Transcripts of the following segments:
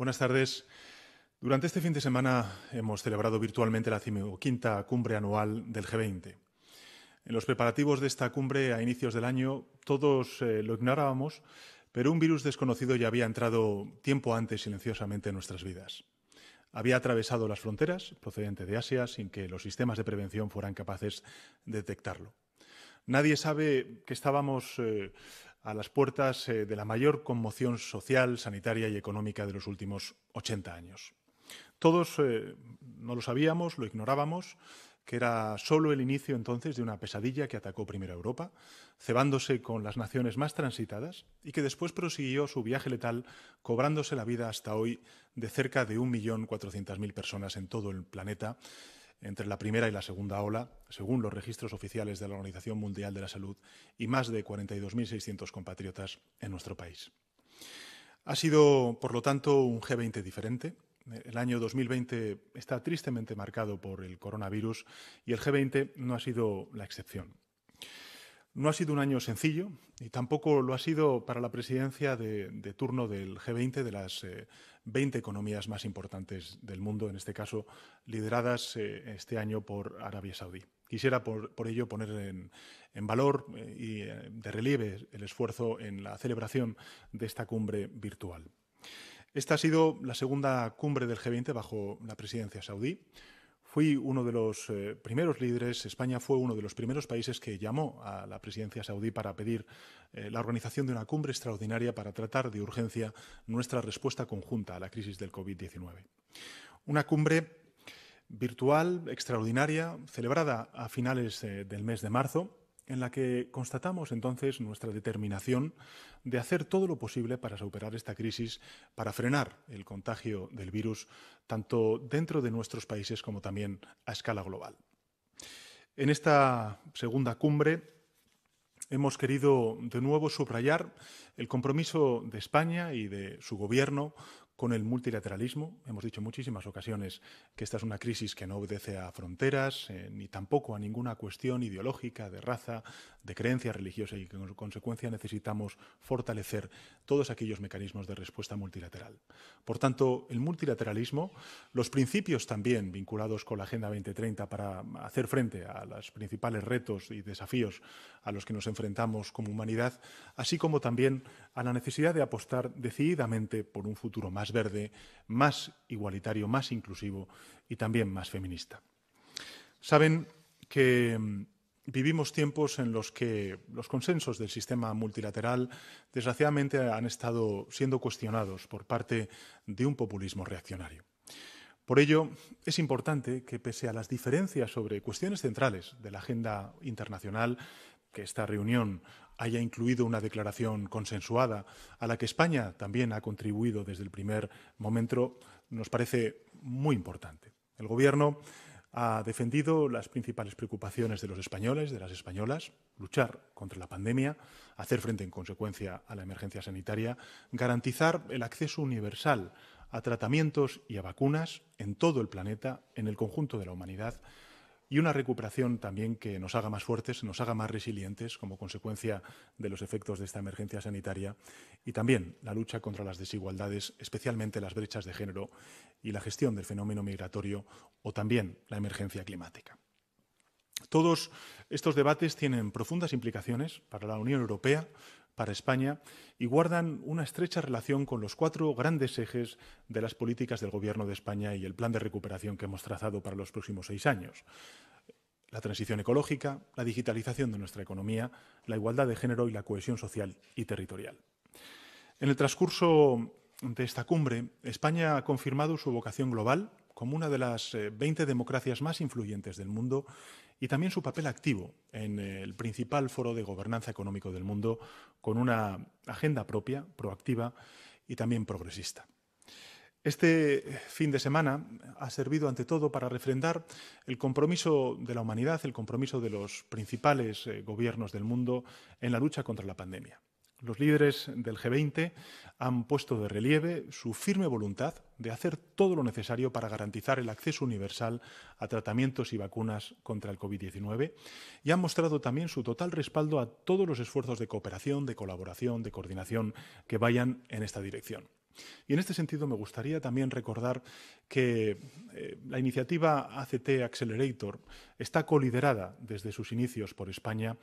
Buenas tardes. Durante este fin de semana hemos celebrado virtualmente la quinta cumbre anual del G20. En los preparativos de esta cumbre a inicios del año todos eh, lo ignorábamos, pero un virus desconocido ya había entrado tiempo antes silenciosamente en nuestras vidas. Había atravesado las fronteras procedente de Asia sin que los sistemas de prevención fueran capaces de detectarlo. Nadie sabe que estábamos eh, a las puertas eh, de la mayor conmoción social, sanitaria y económica de los últimos 80 años. Todos eh, no lo sabíamos, lo ignorábamos, que era solo el inicio entonces de una pesadilla que atacó primero Europa, cebándose con las naciones más transitadas y que después prosiguió su viaje letal, cobrándose la vida hasta hoy de cerca de 1.400.000 personas en todo el planeta entre la primera y la segunda ola, según los registros oficiales de la Organización Mundial de la Salud, y más de 42.600 compatriotas en nuestro país. Ha sido, por lo tanto, un G20 diferente. El año 2020 está tristemente marcado por el coronavirus y el G20 no ha sido la excepción. No ha sido un año sencillo y tampoco lo ha sido para la presidencia de, turno del G20, de las 20 eh, economías más importantes del mundo, en este caso lideradas eh, este año por Arabia Saudí. Quisiera por, ello poner en, valor eh, y de relieve el esfuerzo en la celebración de esta cumbre virtual. Esta ha sido la segunda cumbre del G20 bajo la presidencia saudí. Fui uno de los eh, primeros líderes, España fue uno de los primeros países que llamó a la presidencia saudí para pedir eh, la organización de una cumbre extraordinaria para tratar de urgencia nuestra respuesta conjunta a la crisis del COVID-19. Una cumbre virtual, extraordinaria, celebrada a finales eh, del mes de marzo, en la que constatamos entonces nuestra determinación de hacer todo lo posible para superar esta crisis, para frenar el contagio del virus, tanto dentro de nuestros países como también a escala global. En esta segunda cumbre hemos querido de nuevo subrayar el compromiso de España y de su Gobierno con el multilateralismo. Hemos dicho en muchísimas ocasiones que esta es una crisis que no obedece a fronteras eh, ni tampoco a ninguna cuestión ideológica, de raza, de creencia religiosa y que en consecuencia necesitamos fortalecer todos aquellos mecanismos de respuesta multilateral. Por tanto, el multilateralismo, los principios también vinculados con la Agenda 2030 para hacer frente a los principales retos y desafíos a los que nos enfrentamos como humanidad, así como también a la necesidad de apostar decididamente por un futuro más verde, más igualitario, más inclusivo y también más feminista. Saben que mm, vivimos tiempos en los que los consensos del sistema multilateral desgraciadamente han estado siendo cuestionados por parte de un populismo reaccionario. Por ello, es importante que pese a las diferencias sobre cuestiones centrales de la agenda internacional que esta reunión haya incluido una declaración consensuada a la que España también ha contribuido desde el primer momento, nos parece muy importante. El Gobierno ha defendido las principales preocupaciones de los españoles, de las españolas, luchar contra la pandemia, hacer frente en consecuencia a la emergencia sanitaria, garantizar el acceso universal a tratamientos y a vacunas en todo el planeta, en el conjunto de la humanidad, y una recuperación también que nos haga más fuertes, nos haga más resilientes como consecuencia de los efectos de esta emergencia sanitaria y también la lucha contra las desigualdades, especialmente las brechas de género y la gestión del fenómeno migratorio o también la emergencia climática. Todos estos debates tienen profundas implicaciones para la Unión Europea, para España y guardan una estrecha relación con los cuatro grandes ejes de las políticas del Gobierno de España y el plan de recuperación que hemos trazado para los próximos seis años. La transición ecológica, la digitalización de nuestra economía, la igualdad de género y la cohesión social y territorial. En el transcurso de esta cumbre, España ha confirmado su vocación global como una de las 20 eh, democracias más influyentes del mundo y también su papel activo en eh, el principal foro de gobernanza económico del mundo, con una agenda propia, proactiva y también progresista. Este fin de semana ha servido ante todo para refrendar el compromiso de la humanidad, el compromiso de los principales eh, gobiernos del mundo en la lucha contra la pandemia. Los líderes del G20 han puesto de relieve su firme voluntad de hacer todo lo necesario para garantizar el acceso universal a tratamientos y vacunas contra el COVID-19 y han mostrado también su total respaldo a todos los esfuerzos de cooperación, de colaboración, de coordinación que vayan en esta dirección. Y en este sentido me gustaría también recordar que eh, la iniciativa ACT Accelerator está coliderada desde sus inicios por España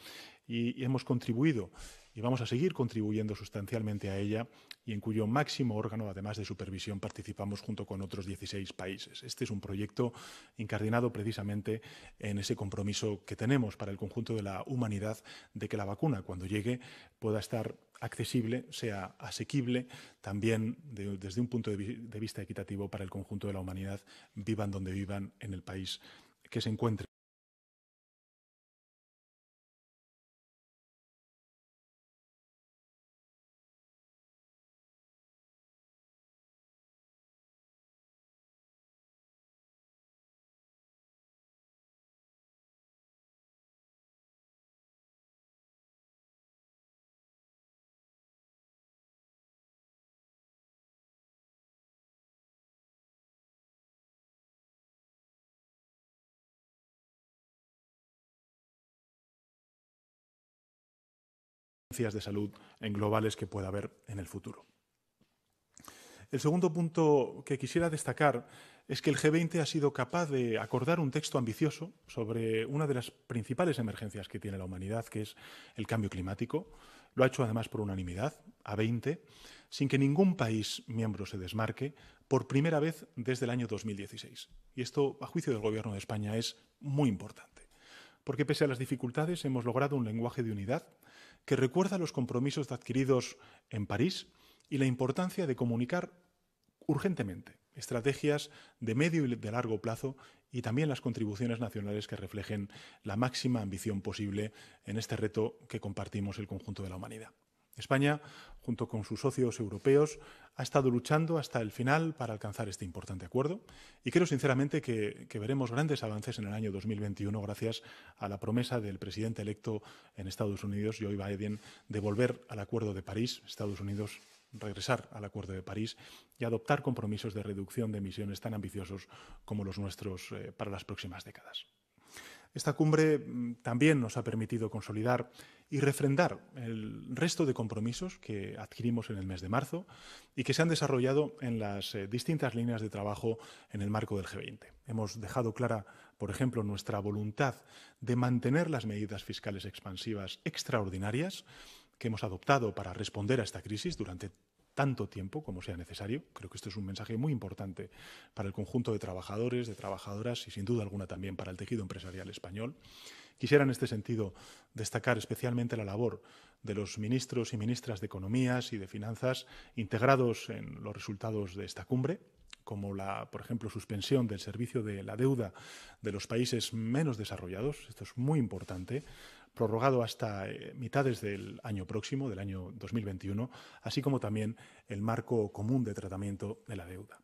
y hemos contribuido y vamos a seguir contribuyendo sustancialmente a ella y en cuyo máximo órgano, además de supervisión, participamos junto con otros 16 países. Este es un proyecto incardinado precisamente en ese compromiso que tenemos para el conjunto de la humanidad de que la vacuna, cuando llegue, pueda estar accesible, sea asequible, también desde un punto de, vista equitativo para el conjunto de la humanidad, vivan donde vivan en el país que se encuentre. de salud en globales que pueda haber en el futuro. El segundo punto que quisiera destacar es que el G20 ha sido capaz de acordar un texto ambicioso sobre una de las principales emergencias que tiene la humanidad, que es el cambio climático. Lo ha hecho además por unanimidad, a 20, sin que ningún país miembro se desmarque, por primera vez desde el año 2016. Y esto, a juicio del Gobierno de España, es muy importante. Porque pese a las dificultades, hemos logrado un lenguaje de unidad que recuerda los compromisos adquiridos en París y la importancia de comunicar urgentemente estrategias de medio y de largo plazo y también las contribuciones nacionales que reflejen la máxima ambición posible en este reto que compartimos el conjunto de la humanidad. España, junto con sus socios europeos, ha estado luchando hasta el final para alcanzar este importante acuerdo y creo sinceramente que, veremos grandes avances en el año 2021 gracias a la promesa del presidente electo en Estados Unidos, Joe Biden, de volver al Acuerdo de París, Estados Unidos regresar al Acuerdo de París y adoptar compromisos de reducción de emisiones tan ambiciosos como los nuestros eh, para las próximas décadas. Esta cumbre mm, también nos ha permitido consolidar y refrendar el resto de compromisos que adquirimos en el mes de marzo y que se han desarrollado en las eh, distintas líneas de trabajo en el marco del G20. Hemos dejado clara, por ejemplo, nuestra voluntad de mantener las medidas fiscales expansivas extraordinarias que hemos adoptado para responder a esta crisis durante tanto tiempo como sea necesario. Creo que esto es un mensaje muy importante para el conjunto de trabajadores, de trabajadoras y sin duda alguna también para el tejido empresarial español. Quisiera en este sentido destacar especialmente la labor de los ministros y ministras de Economías y de Finanzas integrados en los resultados de esta cumbre, como la, por ejemplo, suspensión del servicio de la deuda de los países menos desarrollados. Esto es muy importante prorrogado hasta eh, mitades del año próximo, del año 2021, así como también el marco común de tratamiento de la deuda.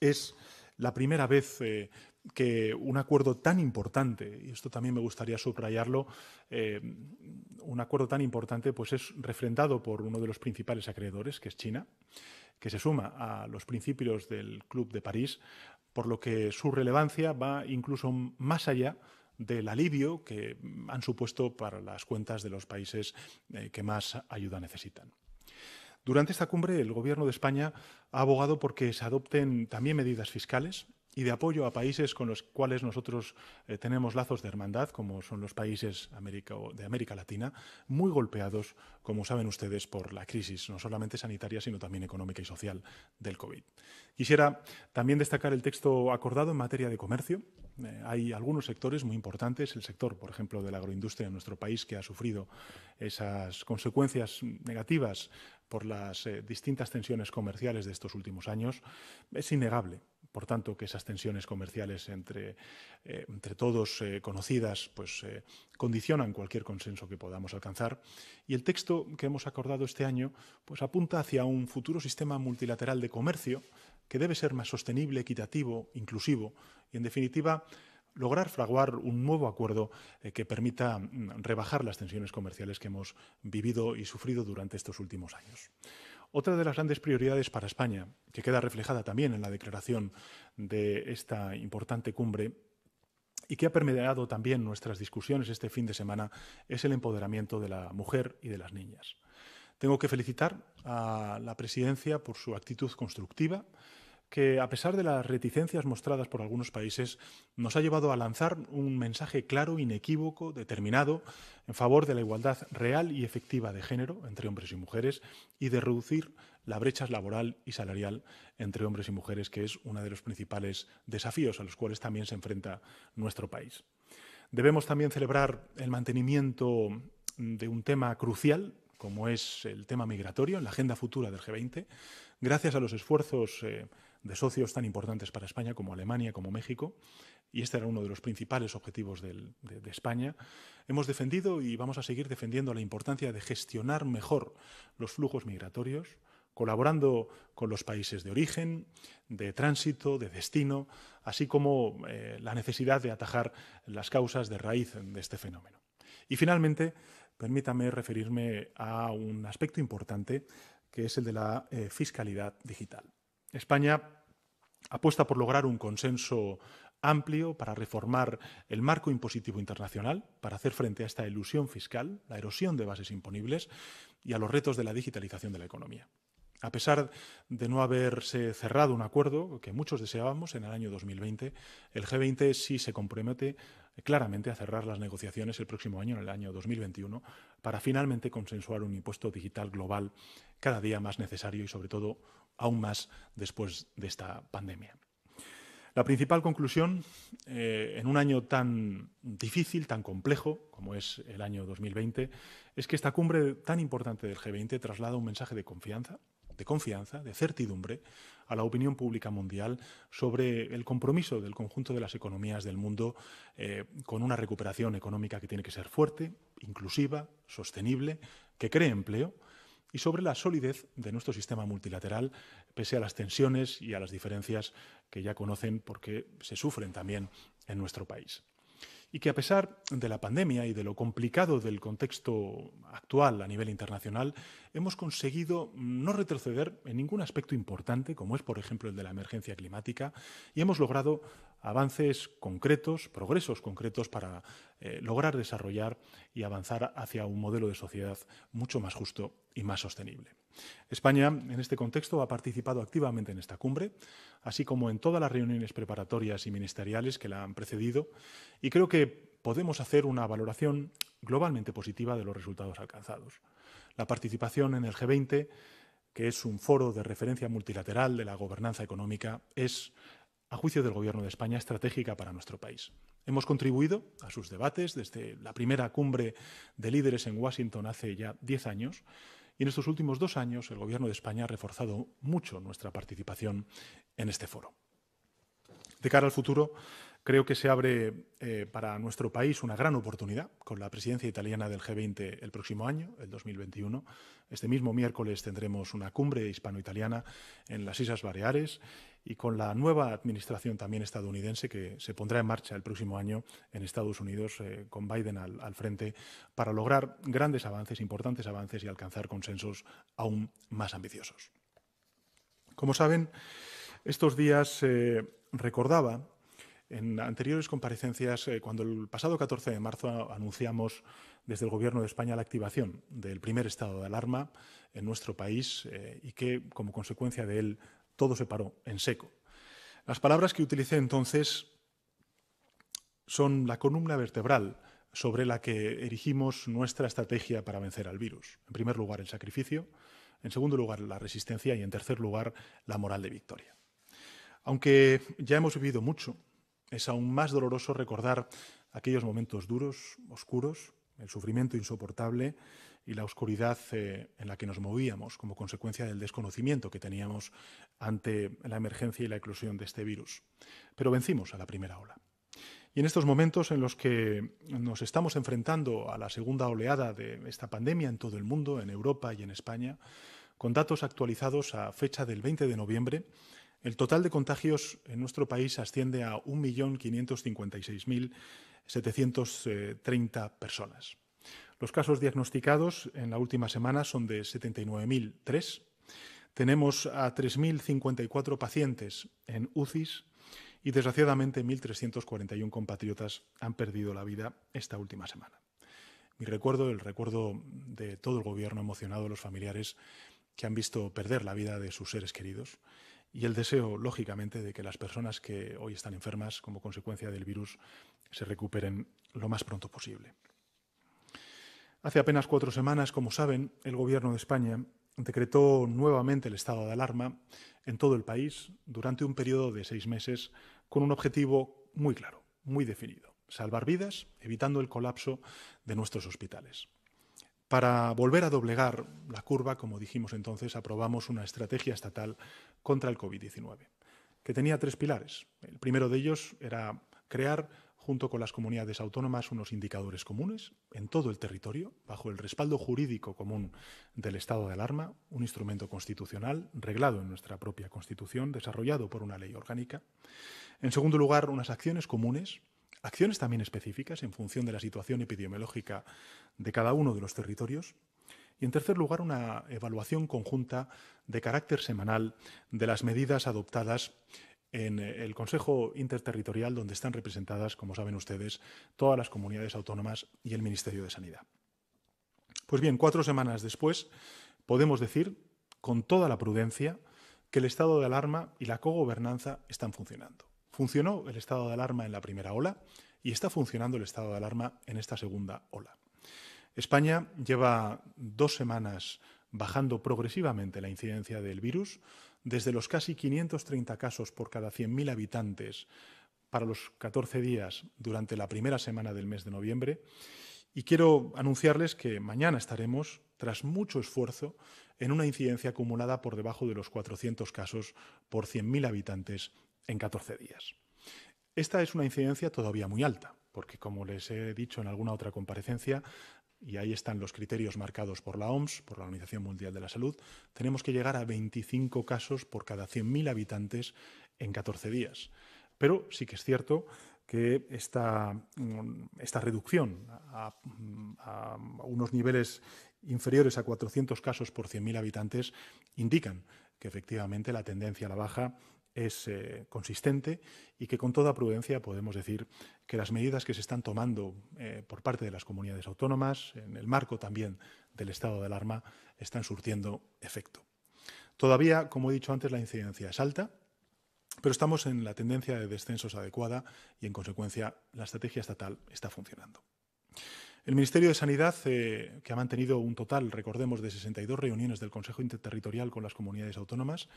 Es la primera vez eh, que un acuerdo tan importante, y esto también me gustaría subrayarlo, eh, un acuerdo tan importante pues es refrendado por uno de los principales acreedores, que es China, que se suma a los principios del Club de París, por lo que su relevancia va incluso más allá del alivio que han supuesto para las cuentas de los países eh, que más ayuda necesitan. Durante esta cumbre, el Gobierno de España ha abogado por que se adopten también medidas fiscales y de apoyo a países con los cuales nosotros eh, tenemos lazos de hermandad, como son los países de América Latina, muy golpeados, como saben ustedes, por la crisis, no solamente sanitaria, sino también económica y social del COVID. Quisiera también destacar el texto acordado en materia de comercio. Eh, hay algunos sectores muy importantes, el sector, por ejemplo, de la agroindustria en nuestro país, que ha sufrido esas consecuencias negativas por las eh, distintas tensiones comerciales de estos últimos años. Es innegable por tanto, que esas tensiones comerciales entre, eh, entre todos eh, conocidas pues, eh, condicionan cualquier consenso que podamos alcanzar. Y el texto que hemos acordado este año pues, apunta hacia un futuro sistema multilateral de comercio que debe ser más sostenible, equitativo, inclusivo y, en definitiva, lograr fraguar un nuevo acuerdo que permita mm, rebajar las tensiones comerciales que hemos vivido y sufrido durante estos últimos años. Otra de las grandes prioridades para España, que queda reflejada también en la declaración de esta importante cumbre, y que ha permeado también nuestras discusiones este fin de semana es el empoderamiento de la mujer y de las niñas. Tengo que felicitar a la presidencia por su actitud constructiva, que, a pesar de las reticencias mostradas por algunos países, nos ha llevado a lanzar un mensaje claro, inequívoco, determinado, en favor de la igualdad real y efectiva de género entre hombres y mujeres y de reducir la brecha laboral y salarial entre hombres y mujeres, que es uno de los principales desafíos a los cuales también se enfrenta nuestro país. Debemos también celebrar el mantenimiento de un tema crucial como es el tema migratorio en la agenda futura del G20, gracias a los esfuerzos eh, de socios tan importantes para España como Alemania, como México, y este era uno de los principales objetivos de, España, hemos defendido y vamos a seguir defendiendo la importancia de gestionar mejor los flujos migratorios, colaborando con los países de origen, de tránsito, de destino, así como eh, la necesidad de atajar las causas de raíz de este fenómeno. Y finalmente, permítame referirme a un aspecto importante que es el de la eh, fiscalidad digital. España apuesta por lograr un consenso amplio para reformar el marco impositivo internacional, para hacer frente a esta ilusión fiscal, la erosión de bases imponibles y a los retos de la digitalización de la economía. A pesar de no haberse cerrado un acuerdo que muchos deseábamos en el año 2020, el G20 sí se compromete claramente a cerrar las negociaciones el próximo año, en el año 2021, para finalmente consensuar un impuesto digital global cada día más necesario y sobre todo aún más después de esta pandemia. La principal conclusión, eh, en un año tan difícil, tan complejo como es el año 2020, es que esta cumbre tan importante del G20 traslada un mensaje de confianza, de confianza, de certidumbre a la opinión pública mundial sobre el compromiso del conjunto de las economías del mundo eh, con una recuperación económica que tiene que ser fuerte, inclusiva, sostenible, que cree empleo y sobre la solidez de nuestro sistema multilateral, pese a las tensiones y a las diferencias que ya conocen porque se sufren también en nuestro país y que a pesar de la pandemia y de lo complicado del contexto actual a nivel internacional, hemos conseguido no retroceder en ningún aspecto importante, como es por ejemplo el de la emergencia climática, y hemos logrado avances concretos, progresos concretos para eh, lograr desarrollar y avanzar hacia un modelo de sociedad mucho más justo y más sostenible. España, en este contexto, ha participado activamente en esta cumbre, así como en todas las reuniones preparatorias y ministeriales que la han precedido, y creo que podemos hacer una valoración globalmente positiva de los resultados alcanzados. La participación en el G20, que es un foro de referencia multilateral de la gobernanza económica, es, a juicio del Gobierno de España, estratégica para nuestro país. Hemos contribuido a sus debates desde la primera cumbre de líderes en Washington hace ya 10 años y en estos últimos dos años, el Gobierno de España ha reforzado mucho nuestra participación en este foro. De cara al futuro, creo que se abre eh, para nuestro país una gran oportunidad con la presidencia italiana del G20 el próximo año, el 2021. Este mismo miércoles tendremos una cumbre hispano-italiana en las Islas Baleares y con la nueva administración también estadounidense que se pondrá en marcha el próximo año en Estados Unidos eh, con Biden al, frente para lograr grandes avances, importantes avances y alcanzar consensos aún más ambiciosos. Como saben, estos días eh, recordaba en anteriores comparecencias, eh, cuando el pasado 14 de marzo anunciamos desde el Gobierno de España la activación del primer estado de alarma en nuestro país y que, como consecuencia de él, todo se paró en seco. Las palabras que utilicé entonces son la columna vertebral sobre la que erigimos nuestra estrategia para vencer al virus. En primer lugar, el sacrificio, en segundo lugar, la resistencia y en tercer lugar, la moral de victoria. Aunque ya hemos vivido mucho, es aún más doloroso recordar aquellos momentos duros, oscuros, el sufrimiento insoportable, y la oscuridad eh, en la que nos movíamos como consecuencia del desconocimiento que teníamos ante la emergencia y la eclosión de este virus. Pero vencimos a la primera ola. Y en estos momentos en los que nos estamos enfrentando a la segunda oleada de esta pandemia en todo el mundo, en Europa y en España, con datos actualizados a fecha del 20 de noviembre, el total de contagios en nuestro país asciende a 1.556.730 eh, personas. Los casos diagnosticados en la última semana son de 79.003. Tenemos a 3.054 pacientes en UCIs y desgraciadamente 1.341 compatriotas han perdido la vida esta última semana. Mi recuerdo, el recuerdo de todo el gobierno emocionado los familiares que han visto perder la vida de sus seres queridos y el deseo, lógicamente, de que las personas que hoy están enfermas como consecuencia del virus se recuperen lo más pronto posible. Hace apenas cuatro semanas, como saben, el Gobierno de España decretó nuevamente el estado de alarma en todo el país durante un periodo de seis meses con un objetivo muy claro, muy definido, salvar vidas, evitando el colapso de nuestros hospitales. Para volver a doblegar la curva, como dijimos entonces, aprobamos una estrategia estatal contra el COVID-19, que tenía tres pilares. El primero de ellos era crear junto con las comunidades autónomas, unos indicadores comunes en todo el territorio, bajo el respaldo jurídico común del estado de alarma, un instrumento constitucional reglado en nuestra propia Constitución, desarrollado por una ley orgánica. En segundo lugar, unas acciones comunes acciones también específicas en función de la situación epidemiológica de cada uno de los territorios. Y en tercer lugar, una evaluación conjunta de carácter semanal de las medidas adoptadas en eh, el Consejo Interterritorial, donde están representadas, como saben ustedes, todas las comunidades autónomas y el Ministerio de Sanidad. Pues bien, cuatro semanas después, podemos decir, con toda la prudencia, que el estado de alarma y la cogobernanza están funcionando. Funcionó el estado de alarma en la primera ola y está funcionando el estado de alarma en esta segunda ola. España lleva dos semanas bajando progresivamente la incidencia del virus, desde los casi 530 casos por cada 100.000 habitantes para los 14 días durante la primera semana del mes de noviembre. Y quiero anunciarles que mañana estaremos, tras mucho esfuerzo, en una incidencia acumulada por debajo de los 400 casos por 100.000 habitantes en 14 días. Esta es una incidencia todavía muy alta, porque como les he dicho en alguna otra comparecencia, y ahí están los criterios marcados por la OMS, por la Organización Mundial de la Salud, tenemos que llegar a 25 casos por cada 100.000 habitantes en 14 días. Pero sí que es cierto que esta, mm, reducción a, a, unos niveles inferiores a 400 casos por 100.000 habitantes indican que efectivamente la tendencia a la baja es eh, consistente y que con toda prudencia podemos decir que las medidas que se están tomando eh, por parte de las comunidades autónomas, en el marco también del estado de alarma, están surtiendo efecto. Todavía, como he dicho antes, la incidencia es alta, pero estamos en la tendencia de descensos adecuada y, en consecuencia, la estrategia estatal está funcionando. El Ministerio de Sanidad, eh, que ha mantenido un total, recordemos, de 62 reuniones del Consejo Interterritorial con las comunidades autónomas,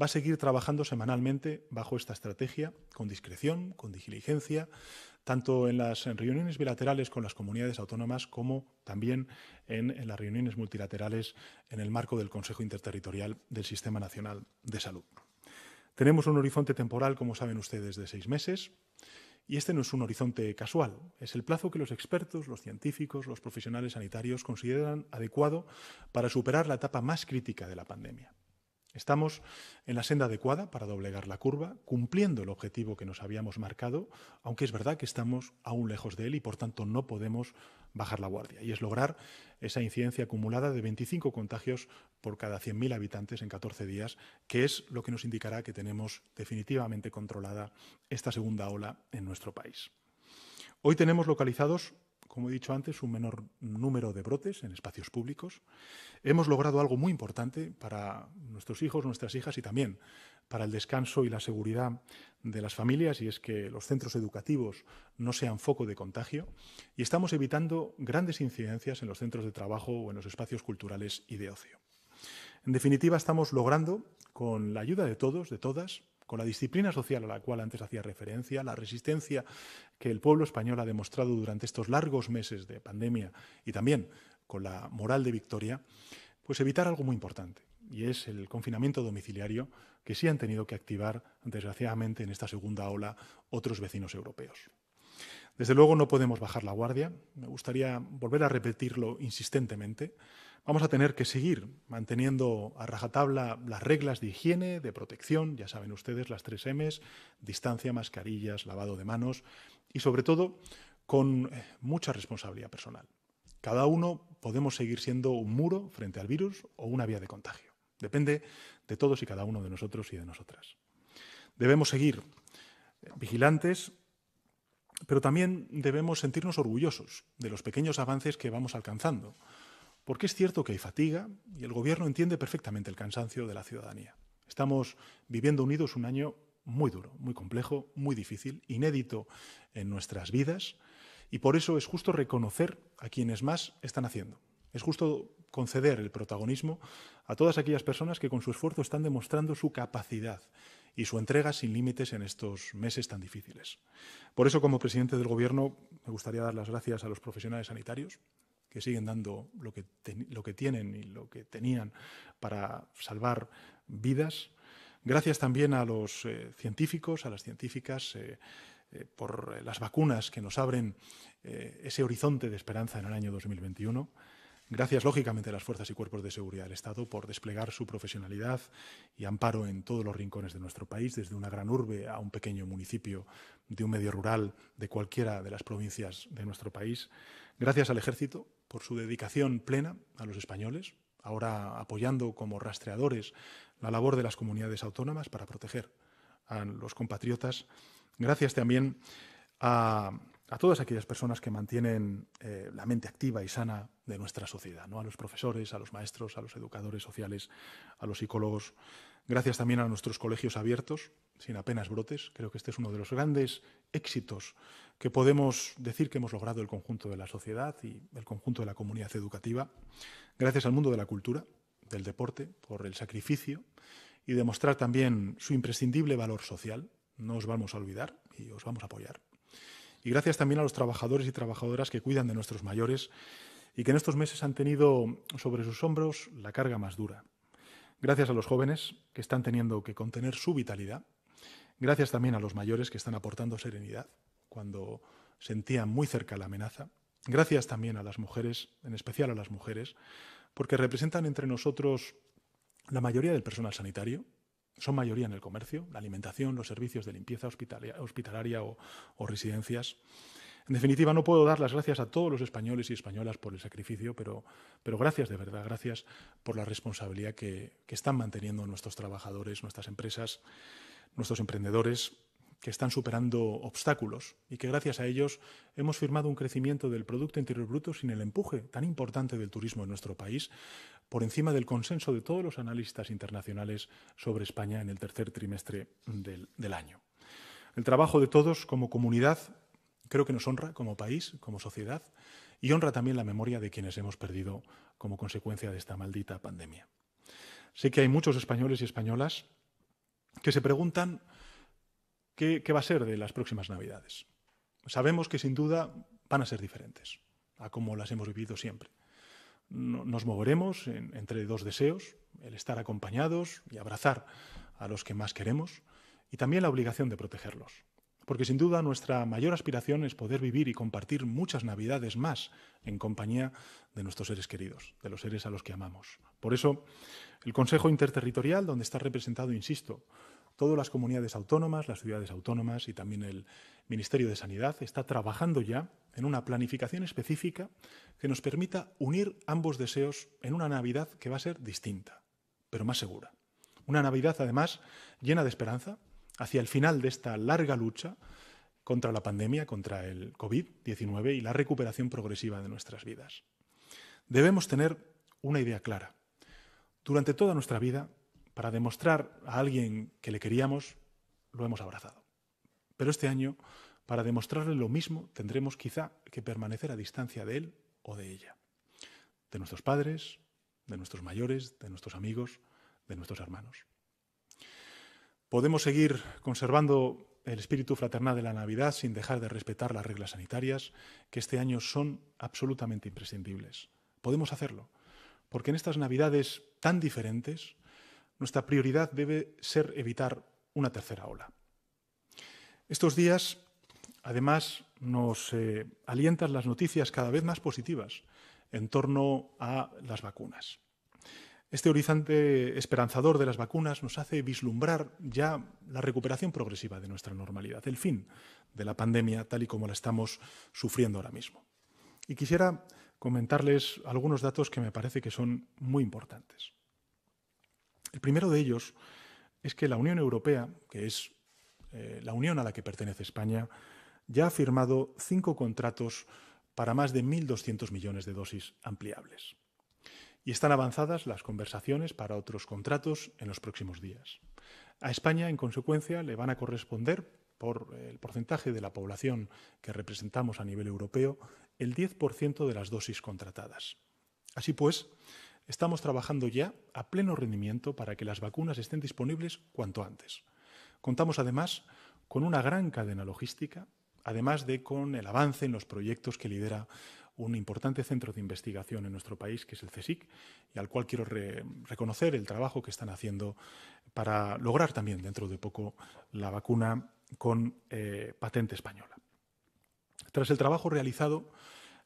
va a seguir trabajando semanalmente bajo esta estrategia, con discreción, con diligencia, tanto en las reuniones bilaterales con las comunidades autónomas como también en las reuniones multilaterales en el marco del Consejo Interterritorial del Sistema Nacional de Salud. Tenemos un horizonte temporal, como saben ustedes, de seis meses. Y este no es un horizonte casual, es el plazo que los expertos, los científicos, los profesionales sanitarios consideran adecuado para superar la etapa más crítica de la pandemia. Estamos en la senda adecuada para doblegar la curva, cumpliendo el objetivo que nos habíamos marcado, aunque es verdad que estamos aún lejos de él y por tanto no podemos bajar la guardia y es lograr esa incidencia acumulada de 25 contagios por cada 100.000 habitantes en 14 días, que es lo que nos indicará que tenemos definitivamente controlada esta segunda ola en nuestro país. Hoy tenemos localizados como he dicho antes, un menor número de brotes en espacios públicos. Hemos logrado algo muy importante para nuestros hijos, nuestras hijas y también para el descanso y la seguridad de las familias y es que los centros educativos no sean foco de contagio y estamos evitando grandes incidencias en los centros de trabajo o en los espacios culturales y de ocio. En definitiva, estamos logrando, con la ayuda de todos, de todas, con la disciplina social a la cual antes hacía referencia, la resistencia que el pueblo español ha demostrado durante estos largos meses de pandemia y también con la moral de victoria, pues evitar algo muy importante, y es el confinamiento domiciliario que sí han tenido que activar, desgraciadamente, en esta segunda ola otros vecinos europeos. Desde luego no podemos bajar la guardia. Me gustaría volver a repetirlo insistentemente. Vamos a tener que seguir manteniendo a rajatabla las reglas de higiene, de protección, ya saben ustedes las tres M's, distancia, mascarillas, lavado de manos y sobre todo con eh, mucha responsabilidad personal. Cada uno podemos seguir siendo un muro frente al virus o una vía de contagio. Depende de todos y cada uno de nosotros y de nosotras. Debemos seguir eh, vigilantes, pero también debemos sentirnos orgullosos de los pequeños avances que vamos alcanzando, porque es cierto que hay fatiga y el Gobierno entiende perfectamente el cansancio de la ciudadanía. Estamos viviendo unidos un año muy duro, muy complejo, muy difícil, inédito en nuestras vidas, y por eso es justo reconocer a quienes más están haciendo. Es justo conceder el protagonismo a todas aquellas personas que con su esfuerzo están demostrando su capacidad y su entrega sin límites en estos meses tan difíciles. Por eso, como presidente del Gobierno, me gustaría dar las gracias a los profesionales sanitarios que siguen dando lo que, tienen y lo que tenían para salvar vidas. Gracias también a los eh, científicos, a las científicas, eh, eh, por las vacunas que nos abren ese horizonte de esperanza en el año 2021. Gracias, lógicamente, a las fuerzas y cuerpos de seguridad del Estado por desplegar su profesionalidad y amparo en todos los rincones de nuestro país, desde una gran urbe a un pequeño municipio de un medio rural de cualquiera de las provincias de nuestro país. Gracias al Ejército por su dedicación plena a los españoles, ahora apoyando como rastreadores la labor de las comunidades autónomas para proteger a los compatriotas. Gracias también a a todas aquellas personas que mantienen eh, la mente activa y sana de nuestra sociedad, ¿no? a los profesores, a los maestros, a los educadores sociales, a los psicólogos. Gracias también a nuestros colegios abiertos, sin apenas brotes. Creo que este es uno de los grandes éxitos que podemos decir que hemos logrado el conjunto de la sociedad y el conjunto de la comunidad educativa. Gracias al mundo de la cultura, del deporte, por el sacrificio y demostrar también su imprescindible valor social. No os vamos a olvidar y os vamos a apoyar. Y gracias también a los trabajadores y trabajadoras que cuidan de nuestros mayores y que en estos meses han tenido sobre sus hombros la carga más dura. Gracias a los jóvenes que están teniendo que contener su vitalidad. Gracias también a los mayores que están aportando serenidad cuando sentían muy cerca la amenaza. Gracias también a las mujeres, en especial a las mujeres, porque representan entre nosotros la mayoría del personal sanitario, son mayoría en el comercio, la alimentación, los servicios de limpieza hospitalaria, o, residencias. En definitiva, no puedo dar las gracias a todos los españoles y españolas por el sacrificio, pero, pero gracias de verdad, gracias por la responsabilidad que, que están manteniendo nuestros trabajadores, nuestras empresas, nuestros emprendedores, que están superando obstáculos y que gracias a ellos hemos firmado un crecimiento del Producto Interior Bruto sin el empuje tan importante del turismo en nuestro país, por encima del consenso de todos los analistas internacionales sobre España en el tercer trimestre del, año. El trabajo de todos como comunidad creo que nos honra como país, como sociedad, y honra también la memoria de quienes hemos perdido como consecuencia de esta maldita pandemia. Sé que hay muchos españoles y españolas que se preguntan qué, qué, va a ser de las próximas Navidades. Sabemos que sin duda van a ser diferentes a como las hemos vivido siempre nos moveremos entre dos deseos, el estar acompañados y abrazar a los que más queremos, y también la obligación de protegerlos. Porque sin duda nuestra mayor aspiración es poder vivir y compartir muchas navidades más en compañía de nuestros seres queridos, de los seres a los que amamos. Por eso, el Consejo Interterritorial, donde está representado, insisto, Todas las comunidades autónomas, las ciudades autónomas y también el Ministerio de Sanidad está trabajando ya en una planificación específica que nos permita unir ambos deseos en una Navidad que va a ser distinta, pero más segura. Una Navidad, además, llena de esperanza hacia el final de esta larga lucha contra la pandemia, contra el COVID-19 y la recuperación progresiva de nuestras vidas. Debemos tener una idea clara. Durante toda nuestra vida para demostrar a alguien que le queríamos, lo hemos abrazado. Pero este año, para demostrarle lo mismo, tendremos quizá que permanecer a distancia de él o de ella, de nuestros padres, de nuestros mayores, de nuestros amigos, de nuestros hermanos. Podemos seguir conservando el espíritu fraternal de la Navidad sin dejar de respetar las reglas sanitarias, que este año son absolutamente imprescindibles. Podemos hacerlo, porque en estas Navidades tan diferentes, nuestra prioridad debe ser evitar una tercera ola. Estos días, además, nos eh, alientan las noticias cada vez más positivas en torno a las vacunas. Este horizonte esperanzador de las vacunas nos hace vislumbrar ya la recuperación progresiva de nuestra normalidad, el fin de la pandemia tal y como la estamos sufriendo ahora mismo. Y quisiera comentarles algunos datos que me parece que son muy importantes. El primero de ellos es que la Unión Europea, que es eh, la unión a la que pertenece España, ya ha firmado cinco contratos para más de 1.200 millones de dosis ampliables. Y están avanzadas las conversaciones para otros contratos en los próximos días. A España, en consecuencia, le van a corresponder, por eh, el porcentaje de la población que representamos a nivel europeo, el 10% de las dosis contratadas. Así pues, Estamos trabajando ya a pleno rendimiento para que las vacunas estén disponibles cuanto antes. Contamos además con una gran cadena logística, además de con el avance en los proyectos que lidera un importante centro de investigación en nuestro país, que es el CSIC, y al cual quiero reconocer el trabajo que están haciendo para lograr también dentro de poco la vacuna con eh, patente española. Tras el trabajo realizado,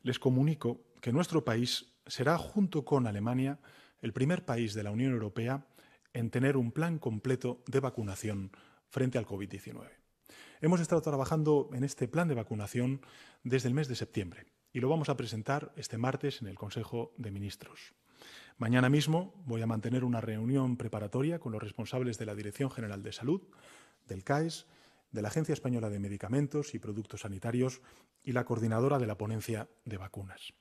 les comunico que nuestro país será, junto con Alemania, el primer país de la Unión Europea en tener un plan completo de vacunación frente al COVID-19. Hemos estado trabajando en este plan de vacunación desde el mes de septiembre y lo vamos a presentar este martes en el Consejo de Ministros. Mañana mismo voy a mantener una reunión preparatoria con los responsables de la Dirección General de Salud, del CAES, de la Agencia Española de Medicamentos y Productos Sanitarios y la coordinadora de la ponencia de vacunas.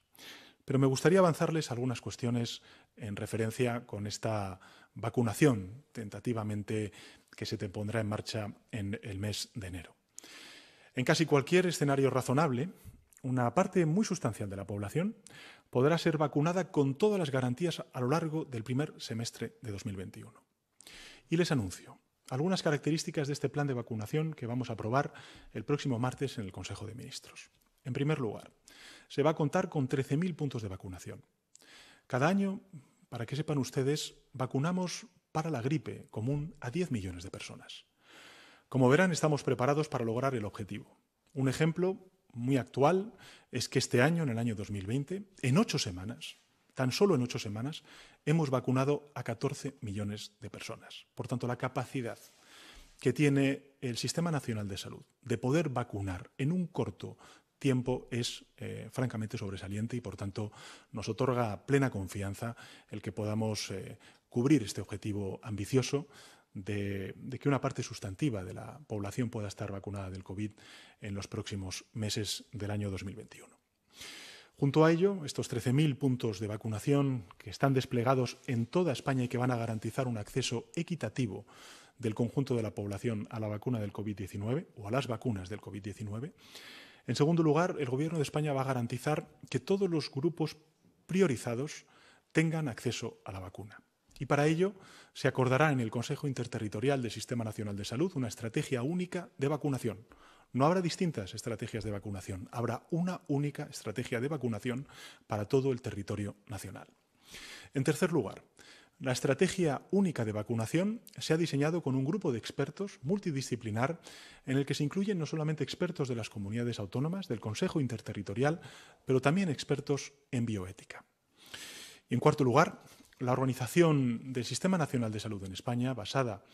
Pero me gustaría avanzarles algunas cuestiones en referencia con esta vacunación tentativamente que se te pondrá en marcha en el mes de enero. En casi cualquier escenario razonable, una parte muy sustancial de la población podrá ser vacunada con todas las garantías a lo largo del primer semestre de 2021. Y les anuncio algunas características de este plan de vacunación que vamos a aprobar el próximo martes en el Consejo de Ministros. En primer lugar, se va a contar con 13.000 puntos de vacunación. Cada año, para que sepan ustedes, vacunamos para la gripe común a 10 millones de personas. Como verán, estamos preparados para lograr el objetivo. Un ejemplo muy actual es que este año, en el año 2020, en ocho semanas, tan solo en ocho semanas, hemos vacunado a 14 millones de personas. Por tanto, la capacidad que tiene el Sistema Nacional de Salud de poder vacunar en un corto tiempo es eh, francamente sobresaliente y, por tanto, nos otorga plena confianza el que podamos eh, cubrir este objetivo ambicioso de, de, que una parte sustantiva de la población pueda estar vacunada del COVID en los próximos meses del año 2021. Junto a ello, estos 13.000 puntos de vacunación que están desplegados en toda España y que van a garantizar un acceso equitativo del conjunto de la población a la vacuna del COVID-19 o a las vacunas del COVID-19, en segundo lugar, el Gobierno de España va a garantizar que todos los grupos priorizados tengan acceso a la vacuna. Y para ello se acordará en el Consejo Interterritorial del Sistema Nacional de Salud una estrategia única de vacunación. No habrá distintas estrategias de vacunación, habrá una única estrategia de vacunación para todo el territorio nacional. En tercer lugar, la estrategia única de vacunación se ha diseñado con un grupo de expertos multidisciplinar en el que se incluyen no solamente expertos de las comunidades autónomas, del Consejo Interterritorial, pero también expertos en bioética. Y en cuarto lugar, la organización del Sistema Nacional de Salud en España, basada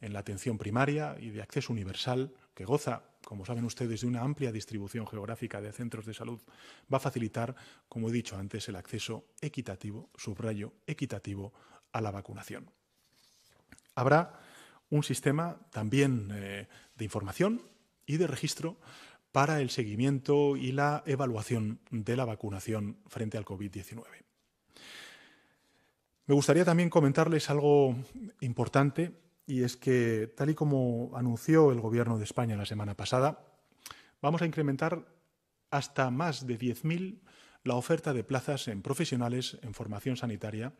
en la atención primaria y de acceso universal, que goza, como saben ustedes, de una amplia distribución geográfica de centros de salud, va a facilitar, como he dicho antes, el acceso equitativo, subrayo, equitativo a la vacunación. Habrá un sistema también eh, de información y de registro para el seguimiento y la evaluación de la vacunación frente al COVID-19. Me gustaría también comentarles algo importante y es que, tal y como anunció el Gobierno de España la semana pasada, vamos a incrementar hasta más de 10.000 la oferta de plazas en profesionales en formación sanitaria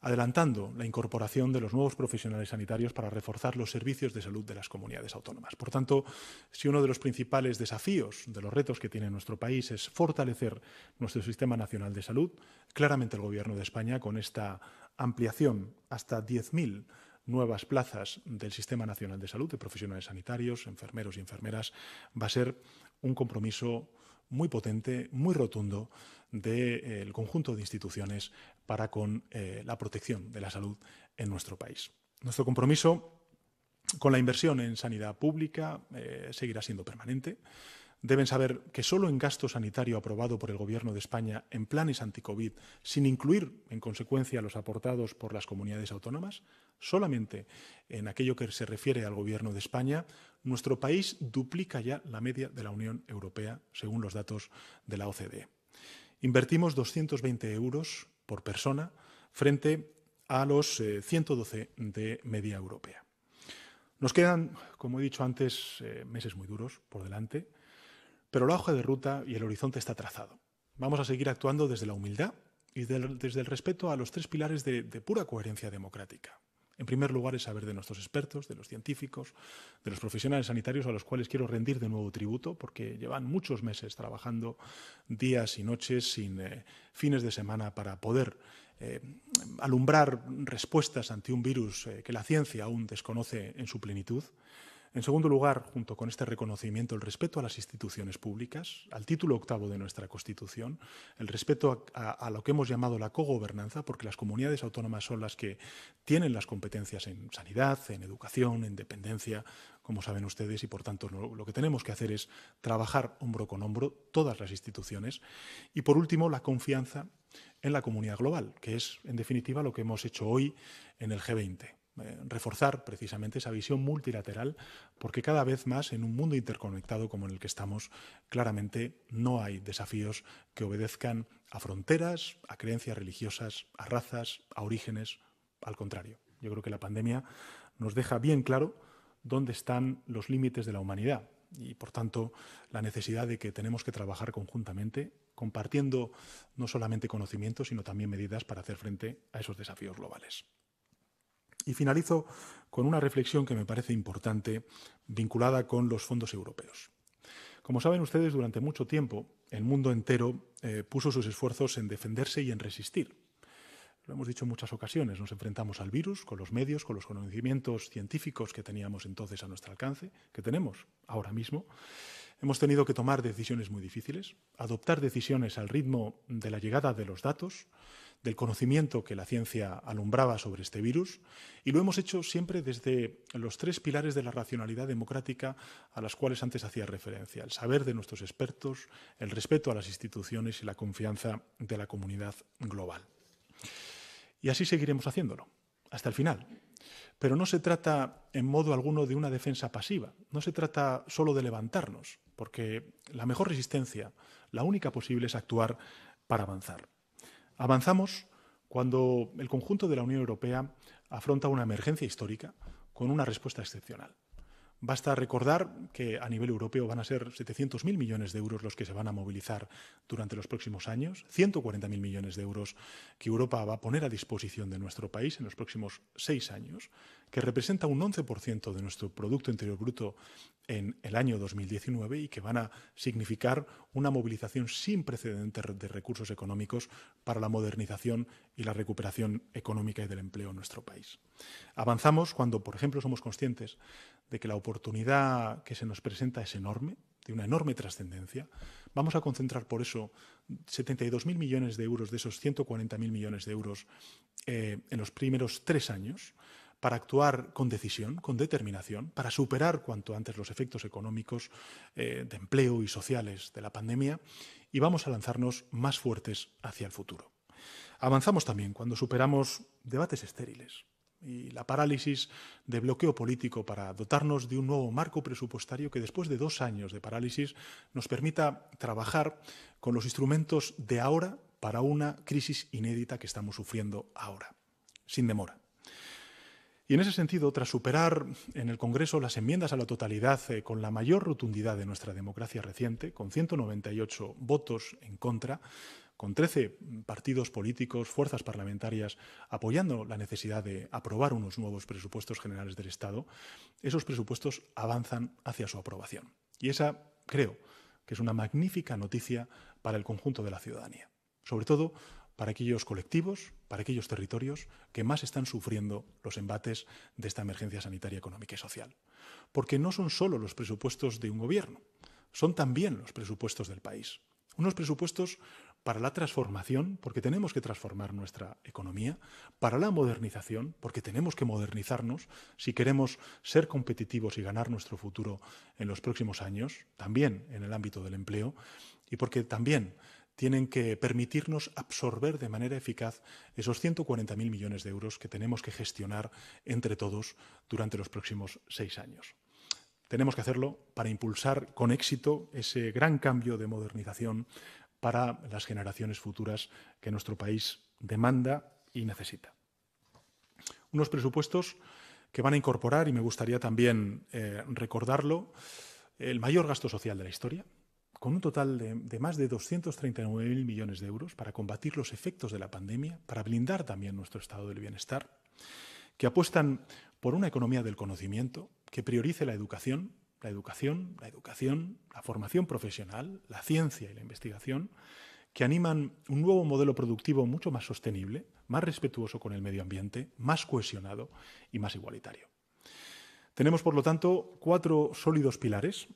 adelantando la incorporación de los nuevos profesionales sanitarios para reforzar los servicios de salud de las comunidades autónomas. Por tanto, si uno de los principales desafíos, de los retos que tiene nuestro país es fortalecer nuestro sistema nacional de salud, claramente el Gobierno de España, con esta ampliación hasta 10.000 nuevas plazas del Sistema Nacional de Salud de profesionales sanitarios, enfermeros y enfermeras, va a ser un compromiso muy potente, muy rotundo del conjunto de instituciones para con eh, la protección de la salud en nuestro país. Nuestro compromiso con la inversión en sanidad pública eh, seguirá siendo permanente deben saber que solo en gasto sanitario aprobado por el Gobierno de España en planes anticovid, sin incluir en consecuencia los aportados por las comunidades autónomas, solamente en aquello que se refiere al Gobierno de España, nuestro país duplica ya la media de la Unión Europea, según los datos de la OCDE. Invertimos 220 euros por persona frente a los 112 eh, de media europea. Nos quedan, como he dicho antes, eh, meses muy duros por delante pero la hoja de ruta y el horizonte está trazado. Vamos a seguir actuando desde la humildad y desde el respeto a los tres pilares de, pura coherencia democrática. En primer lugar, es saber de nuestros expertos, de los científicos, de los profesionales sanitarios a los cuales quiero rendir de nuevo tributo porque llevan muchos meses trabajando días y noches sin eh, fines de semana para poder eh, alumbrar respuestas ante un virus eh, que la ciencia aún desconoce en su plenitud. En segundo lugar, junto con este reconocimiento, el respeto a las instituciones públicas, al título octavo de nuestra Constitución, el respeto a, lo que hemos llamado la cogobernanza, porque las comunidades autónomas son las que tienen las competencias en sanidad, en educación, en dependencia, como saben ustedes, y por tanto lo que tenemos que hacer es trabajar hombro con hombro todas las instituciones. Y por último, la confianza en la comunidad global, que es en definitiva lo que hemos hecho hoy en el G20. Eh, reforzar precisamente esa visión multilateral, porque cada vez más en un mundo interconectado como en el que estamos, claramente no hay desafíos que obedezcan a fronteras, a creencias religiosas, a razas, a orígenes. Al contrario, yo creo que la pandemia nos deja bien claro dónde están los límites de la humanidad y, por tanto, la necesidad de que tenemos que trabajar conjuntamente, compartiendo no solamente conocimientos, sino también medidas para hacer frente a esos desafíos globales. Y finalizo con una reflexión que me parece importante vinculada con los fondos europeos. Como saben ustedes, durante mucho tiempo el mundo entero eh, puso sus esfuerzos en defenderse y en resistir. Lo hemos dicho en muchas ocasiones, nos enfrentamos al virus con los medios, con los conocimientos científicos que teníamos entonces a nuestro alcance, que tenemos ahora mismo. Hemos tenido que tomar decisiones muy difíciles, adoptar decisiones al ritmo de la llegada de los datos, del conocimiento que la ciencia alumbraba sobre este virus y lo hemos hecho siempre desde los tres pilares de la racionalidad democrática a las cuales antes hacía referencia, el saber de nuestros expertos, el respeto a las instituciones y la confianza de la comunidad global. Y así seguiremos haciéndolo, hasta el final. Pero no se trata en modo alguno de una defensa pasiva, no se trata solo de levantarnos, porque la mejor resistencia, la única posible, es actuar para avanzar. Avanzamos cuando el conjunto de la Unión Europea afronta una emergencia histórica con una respuesta excepcional. Basta recordar que a nivel europeo van a ser 700.000 millones de euros los que se van a movilizar durante los próximos años, 140.000 millones de euros que Europa va a poner a disposición de nuestro país en los próximos seis años que representa un 11% de nuestro Producto Interior Bruto en el año 2019 y que van a significar una movilización sin precedentes de recursos económicos para la modernización y la recuperación económica y del empleo en nuestro país. Avanzamos cuando, por ejemplo, somos conscientes de que la oportunidad que se nos presenta es enorme, de una enorme trascendencia. Vamos a concentrar por eso 72.000 millones de euros de esos 140.000 millones de euros eh, en los primeros tres años para actuar con decisión, con determinación, para superar cuanto antes los efectos económicos, eh, de empleo y sociales de la pandemia, y vamos a lanzarnos más fuertes hacia el futuro. Avanzamos también cuando superamos debates estériles y la parálisis de bloqueo político para dotarnos de un nuevo marco presupuestario que después de dos años de parálisis nos permita trabajar con los instrumentos de ahora para una crisis inédita que estamos sufriendo ahora, sin demora. Y en ese sentido, tras superar en el Congreso las enmiendas a la totalidad eh, con la mayor rotundidad de nuestra democracia reciente, con 198 votos en contra, con 13 partidos políticos, fuerzas parlamentarias apoyando la necesidad de aprobar unos nuevos presupuestos generales del Estado, esos presupuestos avanzan hacia su aprobación. Y esa, creo, que es una magnífica noticia para el conjunto de la ciudadanía, sobre todo para aquellos colectivos para aquellos territorios que más están sufriendo los embates de esta emergencia sanitaria, económica y social. Porque no son solo los presupuestos de un gobierno, son también los presupuestos del país. Unos presupuestos para la transformación, porque tenemos que transformar nuestra economía, para la modernización, porque tenemos que modernizarnos si queremos ser competitivos y ganar nuestro futuro en los próximos años, también en el ámbito del empleo, y porque también tienen que permitirnos absorber de manera eficaz esos 140.000 millones de euros que tenemos que gestionar entre todos durante los próximos seis años. Tenemos que hacerlo para impulsar con éxito ese gran cambio de modernización para las generaciones futuras que nuestro país demanda y necesita. Unos presupuestos que van a incorporar, y me gustaría también eh, recordarlo, el mayor gasto social de la historia, con un total de, más de 239.000 millones de euros para combatir los efectos de la pandemia, para blindar también nuestro estado del bienestar, que apuestan por una economía del conocimiento que priorice la educación, la educación, la educación, la formación profesional, la ciencia y la investigación, que animan un nuevo modelo productivo mucho más sostenible, más respetuoso con el medio ambiente, más cohesionado y más igualitario. Tenemos, por lo tanto, cuatro sólidos pilares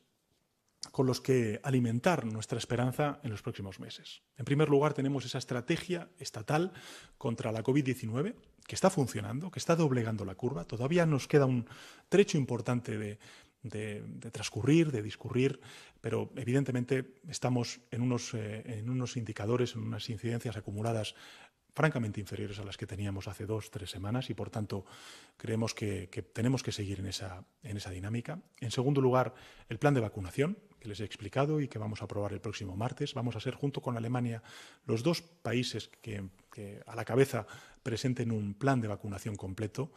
con los que alimentar nuestra esperanza en los próximos meses. En primer lugar, tenemos esa estrategia estatal contra la COVID-19, que está funcionando, que está doblegando la curva. Todavía nos queda un trecho importante de, transcurrir, de discurrir, pero evidentemente estamos en unos, eh, en unos indicadores, en unas incidencias acumuladas francamente inferiores a las que teníamos hace dos, tres semanas y por tanto creemos que, tenemos que seguir en esa, en esa dinámica. En segundo lugar, el plan de vacunación que les he explicado y que vamos a aprobar el próximo martes. Vamos a ser junto con Alemania los dos países que, que a la cabeza presenten un plan de vacunación completo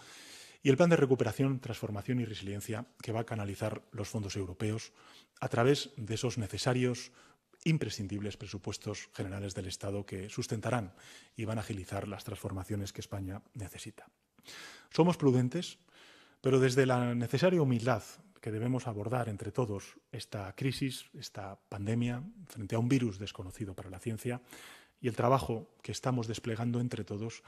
y el plan de recuperación, transformación y resiliencia que va a canalizar los fondos europeos a través de esos necesarios imprescindibles presupuestos generales del Estado que sustentarán y van a agilizar las transformaciones que España necesita. Somos prudentes, pero desde la necesaria humildad que debemos abordar entre todos esta crisis, esta pandemia, frente a un virus desconocido para la ciencia y el trabajo que estamos desplegando entre todos,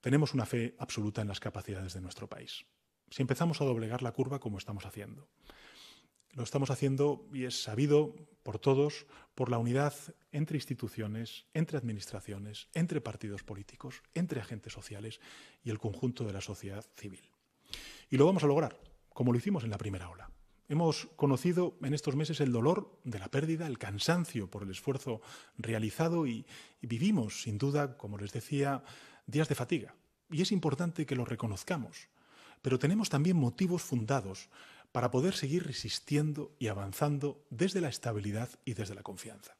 tenemos una fe absoluta en las capacidades de nuestro país. Si empezamos a doblegar la curva como estamos haciendo, lo estamos haciendo y es sabido por todos por la unidad entre instituciones, entre administraciones, entre partidos políticos, entre agentes sociales y el conjunto de la sociedad civil. Y lo vamos a lograr, como lo hicimos en la primera ola. Hemos conocido en estos meses el dolor de la pérdida, el cansancio por el esfuerzo realizado y, vivimos, sin duda, como les decía, días de fatiga. Y es importante que lo reconozcamos. Pero tenemos también motivos fundados para poder seguir resistiendo y avanzando desde la estabilidad y desde la confianza.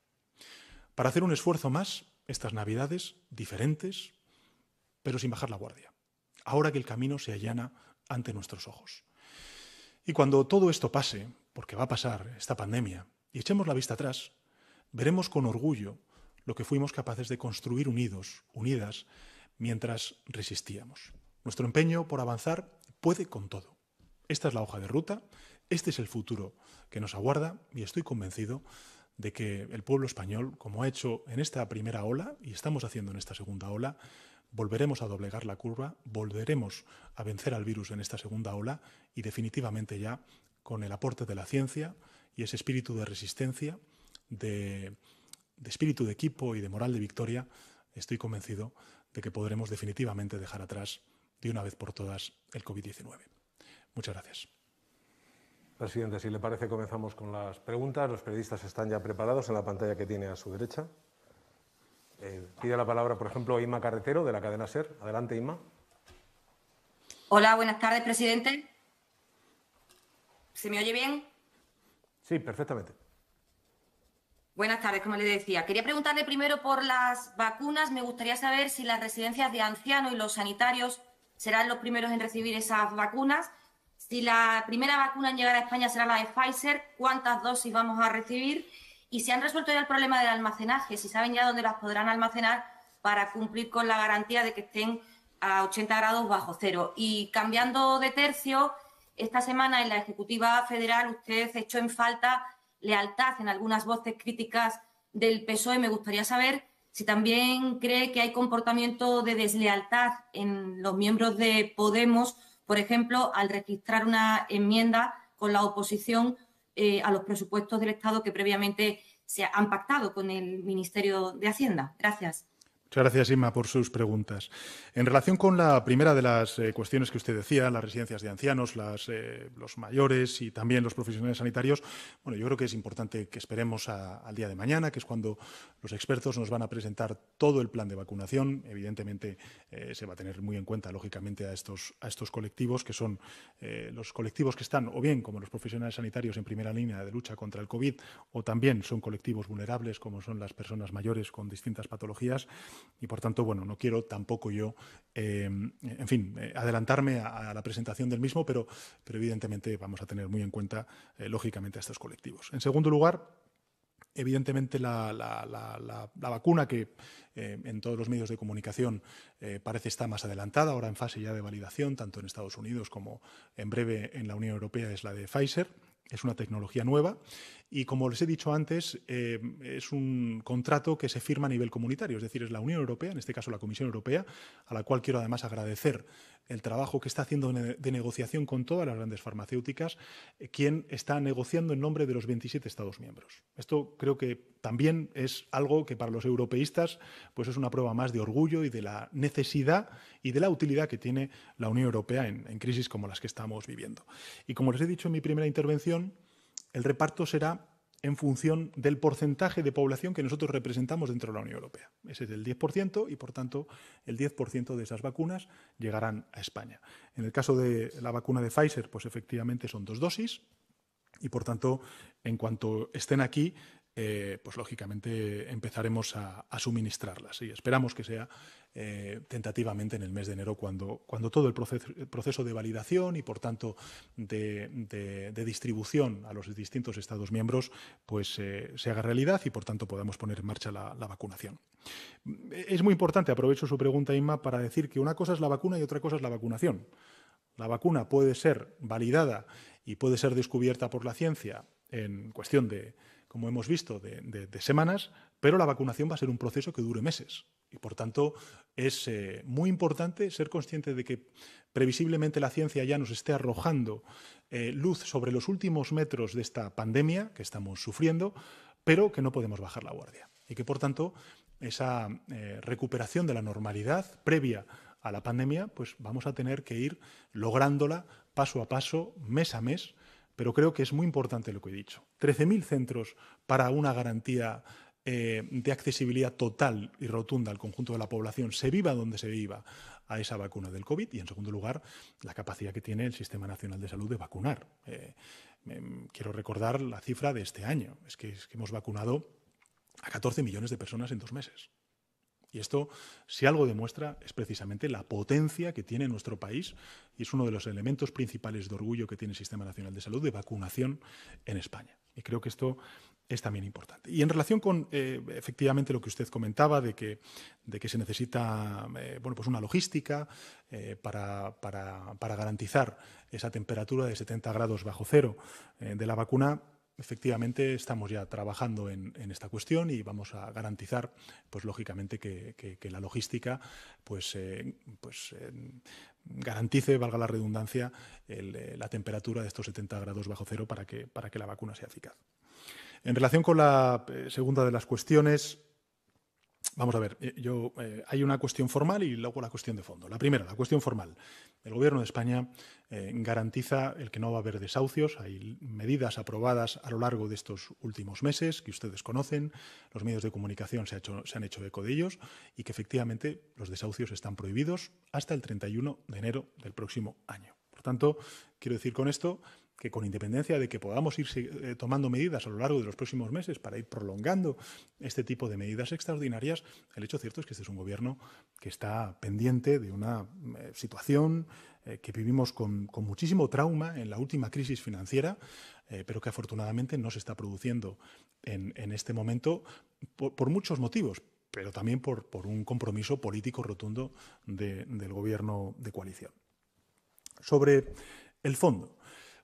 Para hacer un esfuerzo más, estas navidades diferentes, pero sin bajar la guardia, ahora que el camino se allana ante nuestros ojos. Y cuando todo esto pase, porque va a pasar esta pandemia, y echemos la vista atrás, veremos con orgullo lo que fuimos capaces de construir unidos, unidas, mientras resistíamos. Nuestro empeño por avanzar puede con todo. Esta es la hoja de ruta, este es el futuro que nos aguarda y estoy convencido de que el pueblo español, como ha hecho en esta primera ola y estamos haciendo en esta segunda ola, volveremos a doblegar la curva, volveremos a vencer al virus en esta segunda ola y definitivamente ya con el aporte de la ciencia y ese espíritu de resistencia, de, espíritu de equipo y de moral de victoria, estoy convencido de que podremos definitivamente dejar atrás de una vez por todas el COVID-19. Muchas gracias. Presidente, si le parece, comenzamos con las preguntas. Los periodistas están ya preparados en la pantalla que tiene a su derecha. Eh, pide la palabra, por ejemplo, Ima Carretero, de la cadena SER. Adelante, Ima. Hola, buenas tardes, presidente. ¿Se me oye bien? Sí, perfectamente. Buenas tardes, como le decía. Quería preguntarle primero por las vacunas. Me gustaría saber si las residencias de ancianos y los sanitarios serán los primeros en recibir esas vacunas si la primera vacuna en llegar a España será la de Pfizer, cuántas dosis vamos a recibir y si han resuelto ya el problema del almacenaje, si saben ya dónde las podrán almacenar para cumplir con la garantía de que estén a 80 grados bajo cero. Y cambiando de tercio, esta semana en la Ejecutiva Federal usted echó en falta lealtad en algunas voces críticas del PSOE. Me gustaría saber si también cree que hay comportamiento de deslealtad en los miembros de Podemos por ejemplo, al registrar una enmienda con la oposición eh, a los presupuestos del Estado que previamente se han pactado con el Ministerio de Hacienda. Gracias. Muchas gracias, Inma, por sus preguntas. En relación con la primera de las eh, cuestiones que usted decía, las residencias de ancianos, eh, los mayores y también los profesionales sanitarios, bueno, yo creo que es importante que esperemos al día de mañana, que es cuando los expertos nos van a presentar todo el plan de vacunación. Evidentemente, eh, se va a tener muy en cuenta, lógicamente, a estos colectivos, que son los colectivos que están, o bien como los profesionales sanitarios en primera línea de lucha contra el COVID, o también son colectivos vulnerables, como son las personas mayores con distintas patologías y por tanto, bueno, no quiero tampoco yo, eh, en fin, eh, adelantarme a, la presentación del mismo, pero, pero, evidentemente vamos a tener muy en cuenta, eh, lógicamente, a estos colectivos. En segundo lugar, evidentemente la, vacuna que en todos los medios de comunicación parece estar más adelantada, ahora en fase ya de validación, tanto en Estados Unidos como en breve en la Unión Europea, es la de Pfizer. Es una tecnología nueva y como les he dicho antes, eh, es un contrato que se firma a nivel comunitario, es decir, es la Unión Europea, en este caso la Comisión Europea, a la cual quiero además agradecer el trabajo que está haciendo de negociación con todas las grandes farmacéuticas, eh, quien está negociando en nombre de los 27 Estados miembros. Esto creo que también es algo que para los europeístas pues es una prueba más de orgullo y de la necesidad y de la utilidad que tiene la Unión Europea en crisis como las que estamos viviendo. Y como les he dicho en mi primera intervención, el reparto será en función del porcentaje de población que nosotros representamos dentro de la Unión Europea. Ese es el 10% y, por tanto, el 10% de esas vacunas llegarán a España. En el caso de la vacuna de Pfizer, pues efectivamente son dos dosis y, por tanto, en cuanto estén aquí, eh, pues lógicamente empezaremos a, suministrarlas y esperamos que sea eh, tentativamente en el mes de enero cuando, cuando todo el proceso, proceso, de validación y por tanto de, distribución a los distintos Estados miembros pues eh, se haga realidad y por tanto podamos poner en marcha la, la, vacunación. Mm, es muy importante, aprovecho su pregunta Inma para decir que una cosa es la vacuna y otra cosa es la vacunación. La vacuna puede ser validada y puede ser descubierta por la ciencia en cuestión de como hemos visto, de, semanas, pero la vacunación va a ser un proceso que dure meses. Y por tanto, es eh, muy importante ser consciente de que previsiblemente la ciencia ya nos esté arrojando eh, luz sobre los últimos metros de esta pandemia que estamos sufriendo, pero que no podemos bajar la guardia. Y que por tanto, esa eh, recuperación de la normalidad previa a la pandemia, pues vamos a tener que ir lográndola paso a paso, mes a mes, pero creo que es muy importante lo que he dicho. 13.000 centros para una garantía eh, de accesibilidad total y rotunda al conjunto de la población, se viva donde se viva a esa vacuna del COVID. Y en segundo lugar, la capacidad que tiene el Sistema Nacional de Salud de vacunar. Eh, em, quiero recordar la cifra de este año. Es que, es que hemos vacunado a 14 millones de personas en dos meses. Y esto, si algo demuestra, es precisamente la potencia que tiene nuestro país y es uno de los elementos principales de orgullo que tiene el Sistema Nacional de Salud de vacunación en España. Y creo que esto es también importante. Y en relación con, eh, efectivamente, lo que usted comentaba de que, de que se necesita eh, bueno, pues una logística eh, para, para, garantizar esa temperatura de 70 grados bajo cero de la vacuna, efectivamente estamos ya trabajando en, esta cuestión y vamos a garantizar, pues lógicamente, que, la logística pues, eh, pues eh, garantice, valga la redundancia, eh, la temperatura de estos 70 grados bajo cero para que, para que la vacuna sea eficaz. En relación con la segunda de las cuestiones, Vamos a ver, eh, yo, eh, hay una cuestión formal y luego la cuestión de fondo. La primera, la cuestión formal. El Gobierno de España eh, garantiza el que no va a haber desahucios. Hay medidas aprobadas a lo largo de estos últimos meses que ustedes conocen. Los medios de comunicación se, se han hecho eco de ellos y que efectivamente los desahucios están prohibidos hasta el 31 de enero del próximo año. Por tanto, quiero decir con esto que con independencia de que podamos ir eh, tomando medidas a lo largo de los próximos meses para ir prolongando este tipo de medidas extraordinarias, el hecho cierto es que este es un gobierno que está pendiente de una eh, situación eh, que vivimos con, muchísimo trauma en la última crisis financiera, pero que afortunadamente no se está produciendo en, este momento por, muchos motivos, pero también por, un compromiso político rotundo del gobierno de coalición. Sobre el fondo,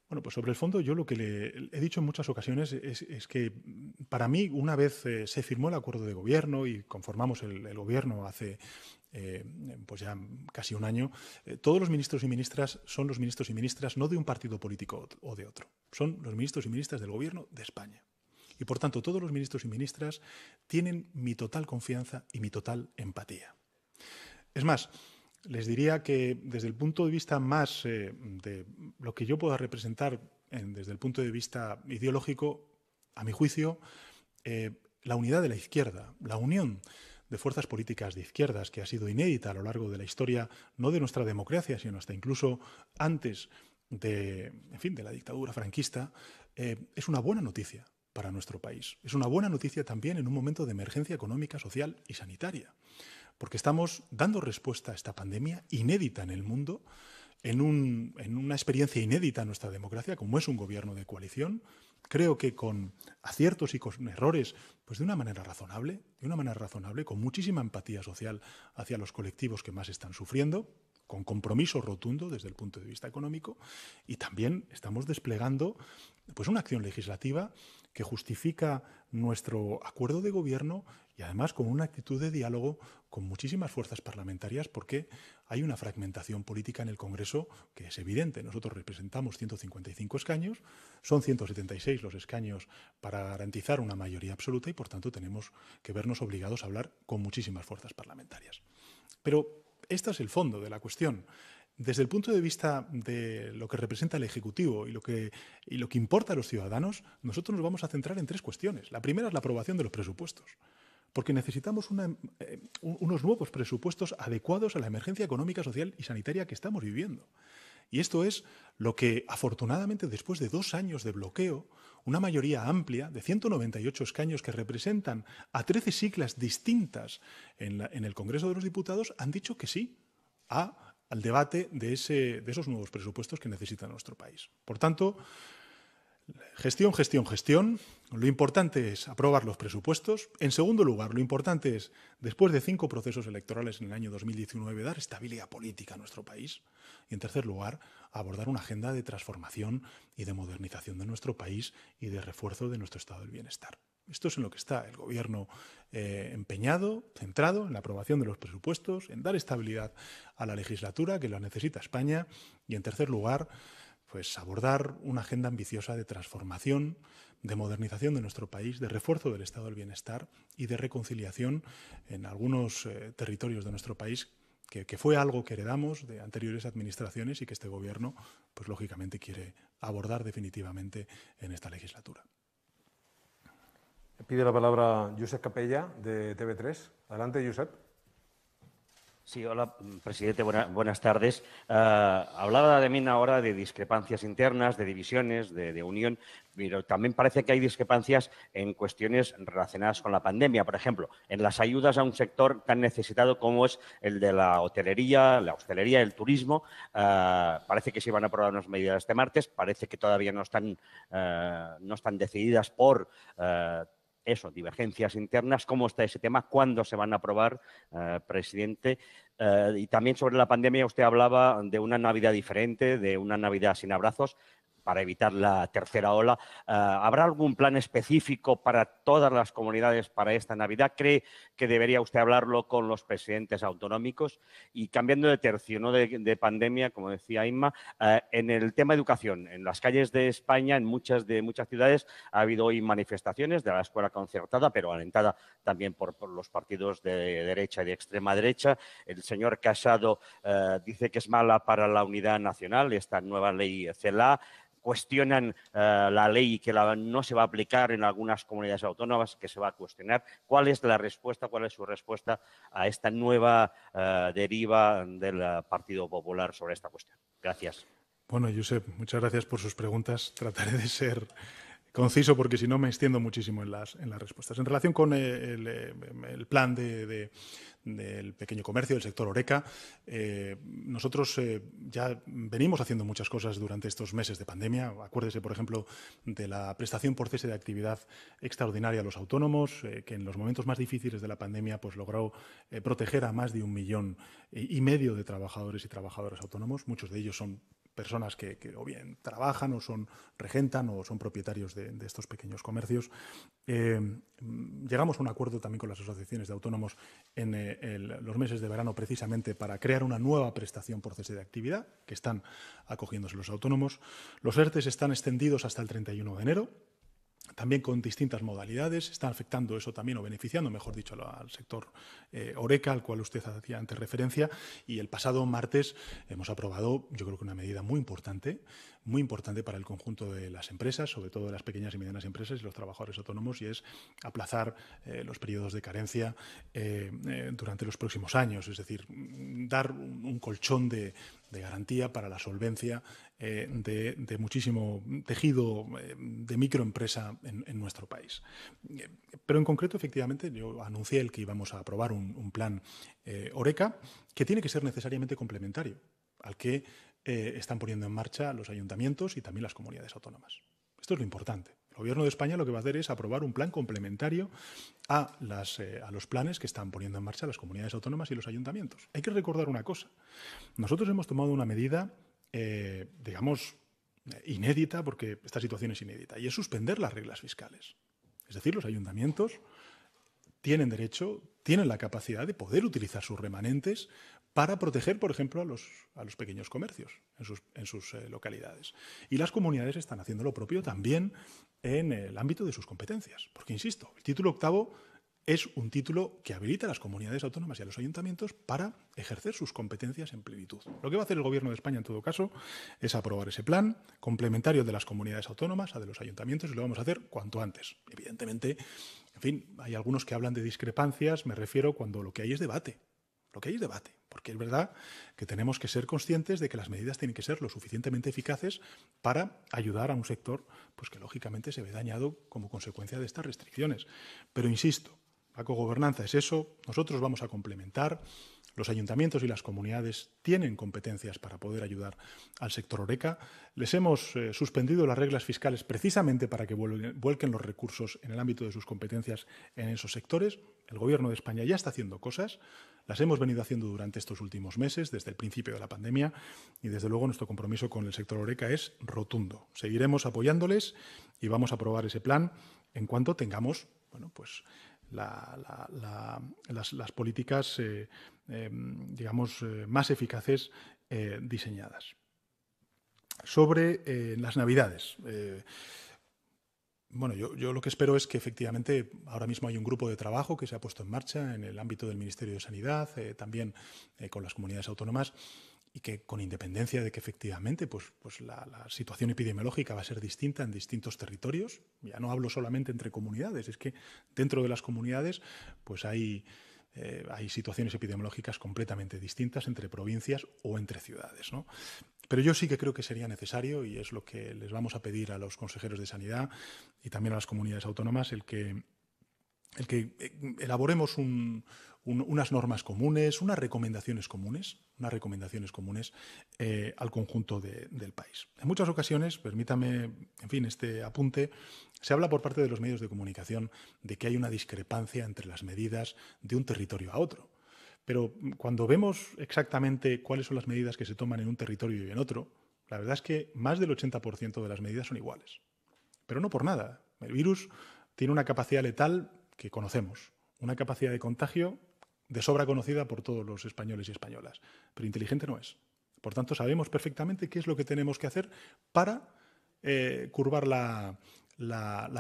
bueno, pues sobre el fondo yo lo que le he dicho en muchas ocasiones es, que mm, para mí una vez eh, se firmó el acuerdo de gobierno y conformamos el, gobierno hace eh, pues ya casi un año, eh, todos los ministros y ministras son los ministros y ministras no de un partido político o de otro, son los ministros y ministras del gobierno de España. Y por tanto todos los ministros y ministras tienen mi total confianza y mi total empatía. Es más, les diría que desde el punto de vista más eh, de lo que yo pueda representar desde el punto de vista ideológico, a mi juicio, eh, la unidad de la izquierda, la unión de fuerzas políticas de izquierdas que ha sido inédita a lo largo de la historia, no de nuestra democracia, sino hasta incluso antes de, fin, de la dictadura franquista, eh, es una buena noticia para nuestro país. Es una buena noticia también en un momento de emergencia económica, social y sanitaria porque estamos dando respuesta a esta pandemia inédita en el mundo, en, una experiencia inédita en nuestra democracia, como es un gobierno de coalición, creo que con aciertos y con errores, pues de una manera razonable, de una manera razonable, con muchísima empatía social hacia los colectivos que más están sufriendo, con compromiso rotundo desde el punto de vista económico, y también estamos desplegando pues, una acción legislativa que justifica nuestro acuerdo de gobierno y además con una actitud de diálogo con muchísimas fuerzas parlamentarias porque hay una fragmentación política en el Congreso que es evidente. Nosotros representamos 155 escaños, son 176 los escaños para garantizar una mayoría absoluta y por tanto tenemos que vernos obligados a hablar con muchísimas fuerzas parlamentarias. Pero este es el fondo de la cuestión. Desde el punto de vista de lo que representa el Ejecutivo y lo, que, y lo que importa a los ciudadanos, nosotros nos vamos a centrar en tres cuestiones. La primera es la aprobación de los presupuestos porque necesitamos eh, unos nuevos presupuestos adecuados a la emergencia económica, social y sanitaria que estamos viviendo. Y esto es lo que, afortunadamente, después de dos años de bloqueo, una mayoría amplia de 198 escaños que representan a 13 siglas distintas en, el Congreso de los Diputados han dicho que sí a, al debate de, de esos nuevos presupuestos que necesita nuestro país. Por tanto, Gestión, gestión, gestión. Lo importante es aprobar los presupuestos. En segundo lugar, lo importante es, después de cinco procesos electorales en el año 2019, dar estabilidad política a nuestro país. Y en tercer lugar, abordar una agenda de transformación y de modernización de nuestro país y de refuerzo de nuestro estado del bienestar. Esto es en lo que está el Gobierno eh, empeñado, centrado en la aprobación de los presupuestos, en dar estabilidad a la legislatura que la necesita España y, en tercer lugar, pues abordar una agenda ambiciosa de transformación, de modernización de nuestro país, de refuerzo del estado del bienestar y de reconciliación en algunos eh, territorios de nuestro país que, fue algo que heredamos de anteriores administraciones y que este gobierno, pues lógicamente, quiere abordar definitivamente en esta legislatura. Pide la palabra Josep Capella, de TV3. Adelante, Josep. Sí, hola, presidente, buenas tardes. Ah, hablaba hablaba también ahora de discrepancias internas, de divisiones, de, unión, pero también parece que hay discrepancias en cuestiones relacionadas con la pandemia. Por ejemplo, en las ayudas a un sector tan necesitado como es el de la hotelería, la hostelería, el turismo. Ah, parece que se iban a aprobar unas medidas este martes, parece que todavía no están, ah, no están decididas por eso, divergencias internas, cómo está ese tema, cuándo se van a aprobar, eh, presidente. Eh, y también sobre la pandemia, usted hablaba de una Navidad diferente, de una Navidad sin abrazos para evitar la tercera ola. Eh, ¿Habrá algún plan específico para todas las comunidades para esta Navidad? ¿Cree que debería usted hablarlo con los presidentes autonómicos? Y cambiando de tercio, no de, pandemia, como decía Inma, eh, en el tema educación, en las calles de España, en muchas de muchas ciudades, ha habido hoy manifestaciones de la escuela concertada, pero alentada también por, por los partidos de derecha y de extrema derecha. El señor Casado eh, dice que es mala para la unidad nacional esta nueva ley CELA cuestionan eh, la ley que no se va a aplicar en algunas comunidades autónomas, que se va a cuestionar. ¿Cuál es la respuesta, cuál es su respuesta a esta nueva eh, deriva del eh, Partido Popular sobre esta cuestión? Gracias. Bueno, Josep, muchas gracias por sus preguntas. Trataré de ser conciso porque si no me extiendo muchísimo en las, en las respuestas. En relación con eh, eh, el, plan del pequeño comercio, del sector Oreca, eh, nosotros ya venimos haciendo muchas cosas durante estos meses de pandemia. Acuérdese, por ejemplo, de la prestación por cese de actividad extraordinaria a los autónomos, que en los momentos más difíciles de la pandemia pues, logró proteger a más de un millón y medio de trabajadores y trabajadoras autónomos. Muchos de ellos son personas que, o bien trabajan o son regentan o son propietarios de, estos pequeños comercios. Eh, mm, llegamos a un acuerdo también con las asociaciones de autónomos en eh, los meses de verano precisamente para crear una nueva prestación por cese de actividad que están acogiéndose los autónomos. Los ERTES están extendidos hasta el 31 de enero también con distintas modalidades, están afectando eso también o beneficiando, mejor dicho, al sector eh, Oreca, al cual usted hacía antes referencia. Y el pasado martes hemos aprobado, yo creo que una medida muy importante, muy importante para el conjunto de las empresas, sobre todo de las pequeñas y medianas empresas y los trabajadores autónomos, y es aplazar eh, los periodos de carencia eh, eh, durante los próximos años, es decir, dar un, colchón de, garantía para la solvencia de, muchísimo tejido de microempresa en, nuestro país. pero en concreto, efectivamente, yo anuncié el que íbamos a aprobar un, un plan ORECA que tiene que ser necesariamente complementario al que eh, están poniendo en marcha los ayuntamientos y también las comunidades autónomas. Esto es lo importante. El Gobierno de España lo que va a hacer es aprobar un plan complementario a, eh, los planes que están poniendo en marcha las comunidades autónomas y los ayuntamientos. Hay que recordar una cosa. Nosotros hemos tomado una medida, eh, digamos, inédita, porque esta situación es inédita, y es suspender las reglas fiscales. Es decir, los ayuntamientos tienen derecho, tienen la capacidad de poder utilizar sus remanentes para proteger, por ejemplo, a los, pequeños comercios en sus, eh, localidades. Y las comunidades están haciendo lo propio también en el ámbito de sus competencias. Porque, insisto, el título octavo es un título que habilita a las comunidades autónomas y a los ayuntamientos para ejercer sus competencias en plenitud. Lo que va a hacer el Gobierno de España, en todo caso, es aprobar ese plan complementario de las comunidades autónomas a de los ayuntamientos y lo vamos a hacer cuanto antes. Evidentemente, en fin, hay algunos que hablan de discrepancias, me refiero cuando lo que hay es debate. Lo que hay debate, porque es verdad que tenemos que ser conscientes de que las medidas tienen que ser lo suficientemente eficaces para ayudar a un sector pues, que lógicamente se ve dañado como consecuencia de estas restricciones. Pero insisto, la cogobernanza es eso, nosotros vamos a complementar, los ayuntamientos y las comunidades tienen competencias para poder ayudar al sector Oreca. Les hemos eh, suspendido las reglas fiscales precisamente para que vuelquen los recursos en el ámbito de sus competencias en esos sectores. El Gobierno de España ya está haciendo cosas, las hemos venido haciendo durante estos últimos meses, desde el principio de la pandemia, y desde luego nuestro compromiso con el sector Oreca es rotundo. Seguiremos apoyándoles y vamos a aprobar ese plan en cuanto tengamos bueno, pues, las, políticas, eh, em, digamos, eh, más eficaces eh, diseñadas. Sobre las navidades. Bueno, yo, lo que espero es que efectivamente ahora mismo hay un grupo de trabajo que se ha puesto en marcha en el ámbito del Ministerio de Sanidad, también con las comunidades autónomas, y que con independencia de que efectivamente pues, pues la, situación epidemiológica va a ser distinta en distintos territorios, ya no hablo solamente entre comunidades, es que dentro de las comunidades pues hay, eh, hay situaciones epidemiológicas completamente distintas entre provincias o entre ciudades. Pero yo sí que creo que sería necesario, y es lo que les vamos a pedir a los consejeros de sanidad y también a las comunidades autónomas, el que, el que eh, elaboremos un, unas normas comunes, unas recomendaciones comunes, unas recomendaciones comunes eh, al conjunto del país. En muchas ocasiones, permítame, en fin, este apunte, se habla por parte de los medios de comunicación de que hay una discrepancia entre las medidas de un territorio a otro. Pero cuando vemos exactamente cuáles son las medidas que se toman en un territorio y en otro, la verdad es que más del 80% de las medidas son iguales. Pero no por nada. El virus tiene una capacidad letal que conocemos, una capacidad de contagio de sobra conocida por todos los españoles y españolas, pero inteligente no es. Por tanto, sabemos perfectamente qué es lo que tenemos que hacer para eh, curvar la,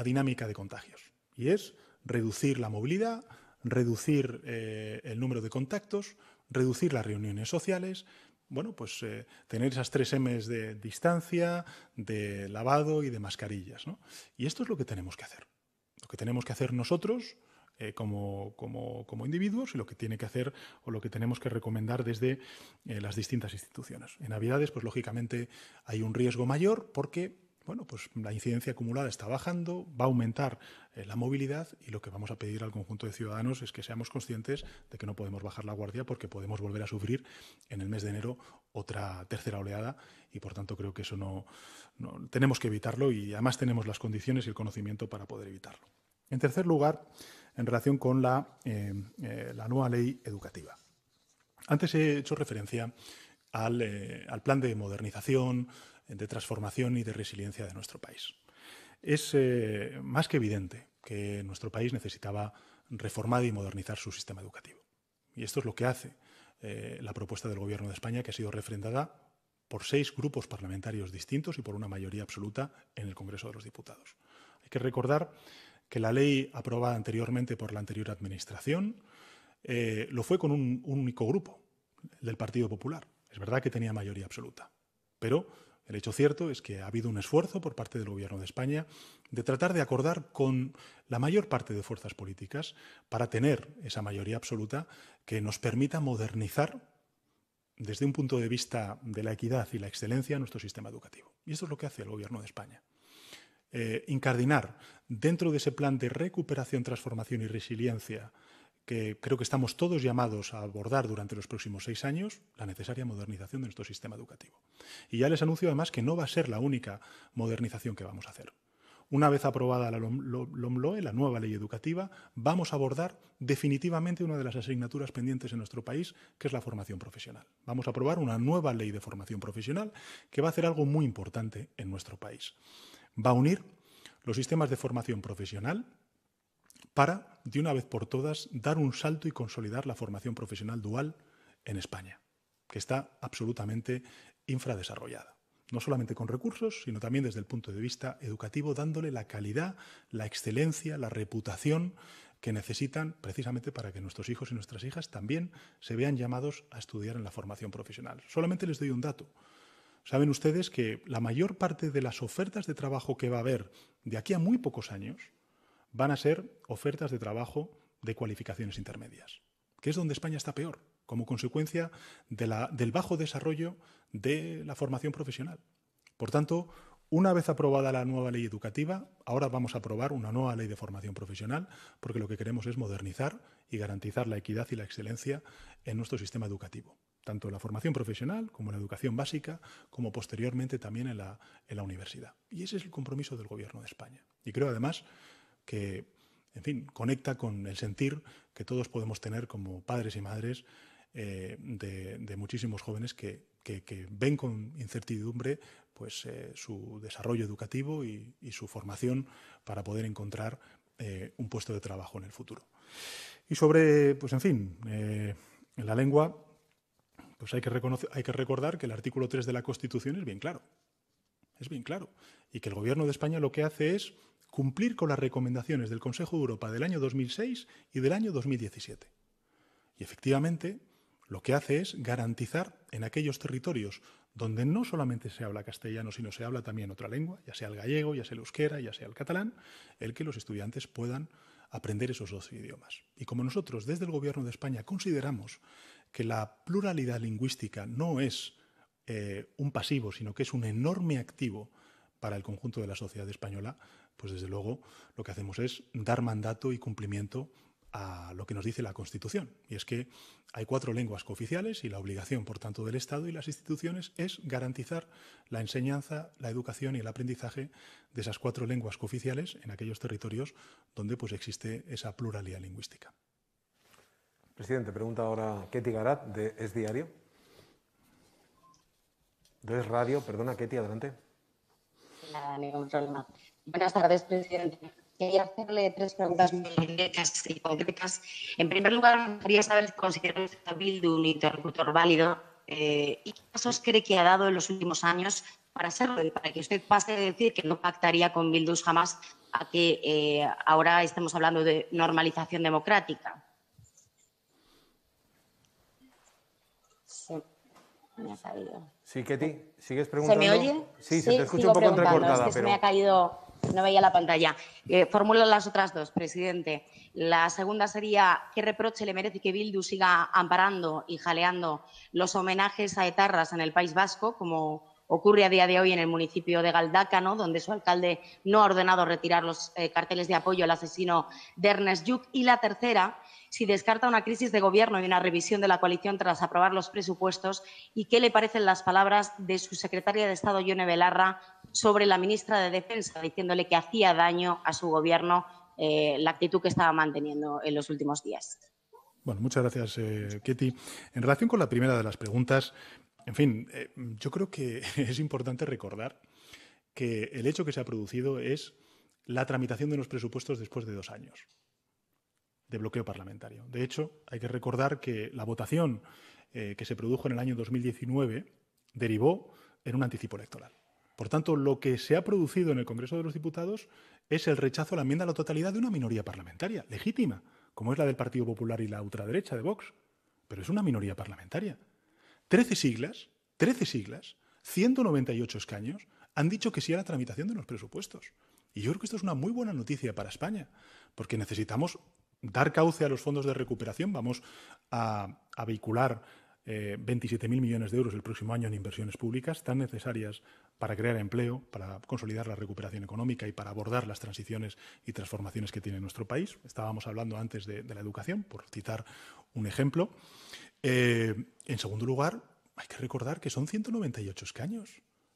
dinámica de contagios. Y es reducir la movilidad, reducir eh, el número de contactos, reducir las reuniones sociales, bueno, pues eh, tener esas tres M's de distancia, de lavado y de mascarillas. Y esto es lo que tenemos que hacer. Lo que tenemos que hacer nosotros eh, como, como, individuos y lo que tiene que hacer o lo que tenemos que recomendar desde eh, las distintas instituciones. En Navidades, pues lógicamente hay un riesgo mayor porque bueno, pues la incidencia acumulada está bajando, va a aumentar eh, la movilidad y lo que vamos a pedir al conjunto de ciudadanos es que seamos conscientes de que no podemos bajar la guardia porque podemos volver a sufrir en el mes de enero otra tercera oleada y por tanto creo que eso no, no tenemos que evitarlo y además tenemos las condiciones y el conocimiento para poder evitarlo. En tercer lugar, en relación con eh, eh, la, nueva ley educativa. Antes he hecho referencia eh, al, plan de modernización, de transformación y de resiliencia de nuestro país. Es más que evidente que nuestro país necesitaba reformar y modernizar su sistema educativo. Y esto es lo que hace la propuesta del Gobierno de España, que ha sido refrendada por seis grupos parlamentarios distintos y por una mayoría absoluta en el Congreso de los Diputados. Hay que recordar que la ley aprobada anteriormente por la anterior administración eh, lo fue con un, único grupo, el del Partido Popular. Es verdad que tenía mayoría absoluta, pero el hecho cierto es que ha habido un esfuerzo por parte del Gobierno de España de tratar de acordar con la mayor parte de fuerzas políticas para tener esa mayoría absoluta que nos permita modernizar desde un punto de vista de la equidad y la excelencia nuestro sistema educativo. Y eso es lo que hace el Gobierno de España. Eh, incardinar dentro de ese plan de recuperación, transformación y resiliencia que creo que estamos todos llamados a abordar durante los próximos seis años, la necesaria modernización de nuestro sistema educativo. Y ya les anuncio además que no va a ser la única modernización que vamos a hacer. Una vez aprobada la LOMLOE, la nueva ley educativa, vamos a abordar definitivamente una de las asignaturas pendientes en nuestro país, que es la formación profesional. Vamos a aprobar una nueva ley de formación profesional que va a hacer algo muy importante en nuestro país va a unir los sistemas de formación profesional para, de una vez por todas, dar un salto y consolidar la formación profesional dual en España, que está absolutamente infradesarrollada, no solamente con recursos, sino también desde el punto de vista educativo, dándole la calidad, la excelencia, la reputación que necesitan precisamente para que nuestros hijos y nuestras hijas también se vean llamados a estudiar en la formación profesional. Solamente les doy un dato. Saben ustedes que la mayor parte de las ofertas de trabajo que va a haber de aquí a muy pocos años van a ser ofertas de trabajo de cualificaciones intermedias, que es donde España está peor, como consecuencia del bajo desarrollo de la formación profesional. Por tanto, una vez aprobada la nueva ley educativa, ahora vamos a aprobar una nueva ley de formación profesional, porque lo que queremos es modernizar y garantizar la equidad y la excelencia en nuestro sistema educativo tanto en la formación profesional como en la educación básica, como posteriormente también en la, universidad. Y ese es el compromiso del Gobierno de España. Y creo además que, en fin, conecta con el sentir que todos podemos tener como padres y madres eh, de, muchísimos jóvenes que, ven con incertidumbre pues, eh, su desarrollo educativo y, su formación para poder encontrar eh, un puesto de trabajo en el futuro. Y sobre, pues en fin, la lengua, pues hay que, recordar que el artículo 3 de la Constitución es bien claro. Es bien claro. Y que el Gobierno de España lo que hace es cumplir con las recomendaciones del Consejo de Europa del año 2006 y del año 2017. Y efectivamente, lo que hace es garantizar en aquellos territorios donde no solamente se habla castellano, sino se habla también otra lengua, ya sea el gallego, ya sea el euskera, ya sea el catalán, el que los estudiantes puedan aprender esos dos idiomas. Y como nosotros desde el Gobierno de España consideramos que la pluralidad lingüística no es eh, un pasivo, sino que es un enorme activo para el conjunto de la sociedad española, pues desde luego lo que hacemos es dar mandato y cumplimiento a lo que nos dice la Constitución. Y es que hay cuatro lenguas cooficiales y la obligación, por tanto, del Estado y las instituciones es garantizar la enseñanza, la educación y el aprendizaje de esas cuatro lenguas cooficiales en aquellos territorios donde pues, existe esa pluralidad lingüística. Presidente, pregunta ahora Ketty Garat de Es Diario. De Es Radio, perdona, Ketty, adelante. Nada, Buenas tardes, presidente. Quería hacerle tres preguntas muy directas y concretas. En primer lugar, quería saber si considera usted a un interlocutor válido eh, y qué pasos cree que ha dado en los últimos años para hacerlo y para que usted pase a decir que no pactaría con Bildu jamás a que eh, ahora estemos hablando de normalización democrática. me ha caído. Sí, Ketty, ¿sigues preguntando? ¿Se me oye? Sí, se te escucha un poco entrecortada. Es que pero... me ha caído, no veía la pantalla. Eh, formulo las otras dos, presidente. La segunda sería, ¿qué reproche le merece que Bildu siga amparando y jaleando los homenajes a etarras en el País Vasco, como ocurre a día de hoy en el municipio de Galdácano, donde su alcalde no ha ordenado retirar los eh, carteles de apoyo al asesino de Ernest Yuk. Y la tercera, si descarta una crisis de gobierno y una revisión de la coalición tras aprobar los presupuestos y qué le parecen las palabras de su secretaria de Estado, Yone Belarra, sobre la ministra de Defensa, diciéndole que hacía daño a su gobierno eh, la actitud que estaba manteniendo en los últimos días. Bueno, muchas gracias, eh, En relación con la primera de las preguntas, en fin, eh, yo creo que es importante recordar que el hecho que se ha producido es la tramitación de los presupuestos después de dos años de bloqueo parlamentario. De hecho, hay que recordar que la votación eh, que se produjo en el año 2019 derivó en un anticipo electoral. Por tanto, lo que se ha producido en el Congreso de los Diputados es el rechazo a la enmienda a la totalidad de una minoría parlamentaria, legítima, como es la del Partido Popular y la ultraderecha de Vox. Pero es una minoría parlamentaria. Trece siglas, 13 siglas, 198 escaños, han dicho que sí a la tramitación de los presupuestos. Y yo creo que esto es una muy buena noticia para España, porque necesitamos dar cauce a los fondos de recuperación. Vamos a, vehicular eh, 27.000 millones de euros el próximo año en inversiones públicas tan necesarias para crear empleo, para consolidar la recuperación económica y para abordar las transiciones y transformaciones que tiene nuestro país. Estábamos hablando antes de la educación, por citar un ejemplo. Eh, en segundo lugar, hay que recordar que son 198 escaños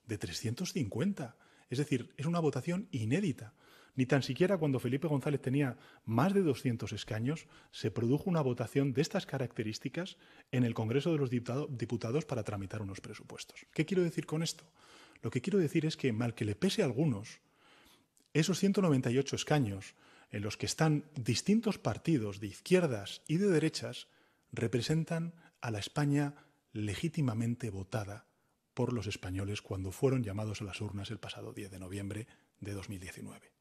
de 350. Es decir, es una votación inédita. Ni tan siquiera cuando Felipe González tenía más de 200 escaños, se produjo una votación de estas características en el Congreso de los Diputados para tramitar unos presupuestos. ¿Qué quiero decir con esto? Lo que quiero decir es que, mal que le pese a algunos, esos 198 escaños en los que están distintos partidos de izquierdas y de derechas representan a la España legítimamente votada por los españoles cuando fueron llamados a las urnas el pasado 10 de noviembre de 2019.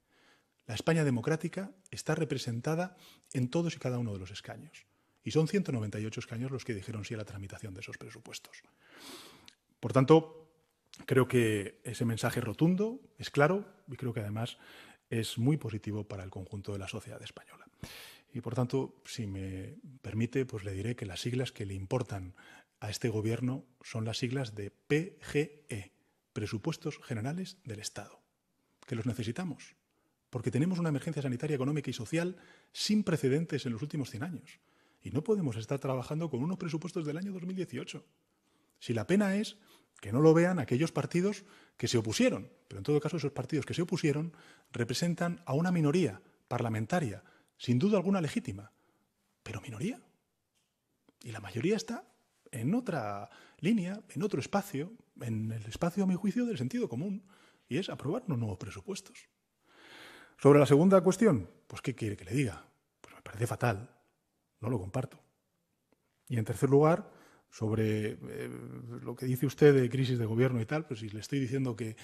La España democrática está representada en todos y cada uno de los escaños, y son 198 escaños los que dijeron sí a la tramitación de esos presupuestos. Por tanto, creo que ese mensaje rotundo es claro y creo que además es muy positivo para el conjunto de la sociedad española. Y por tanto, si me permite, pues le diré que las siglas que le importan a este gobierno son las siglas de PGE, Presupuestos Generales del Estado, que los necesitamos, porque tenemos una emergencia sanitaria, económica y social sin precedentes en los últimos 100 años. Y no podemos estar trabajando con unos presupuestos del año 2018. Si la pena es que no lo vean aquellos partidos que se opusieron, pero en todo caso esos partidos que se opusieron representan a una minoría parlamentaria sin duda alguna legítima, pero minoría. Y la mayoría está en otra línea, en otro espacio, en el espacio, a mi juicio, del sentido común, y es aprobar unos nuevos presupuestos. Sobre la segunda cuestión, pues ¿qué quiere que le diga? Pues me parece fatal, no lo comparto. Y en tercer lugar, sobre eh, lo que dice usted de crisis de gobierno y tal, pues si le estoy diciendo que,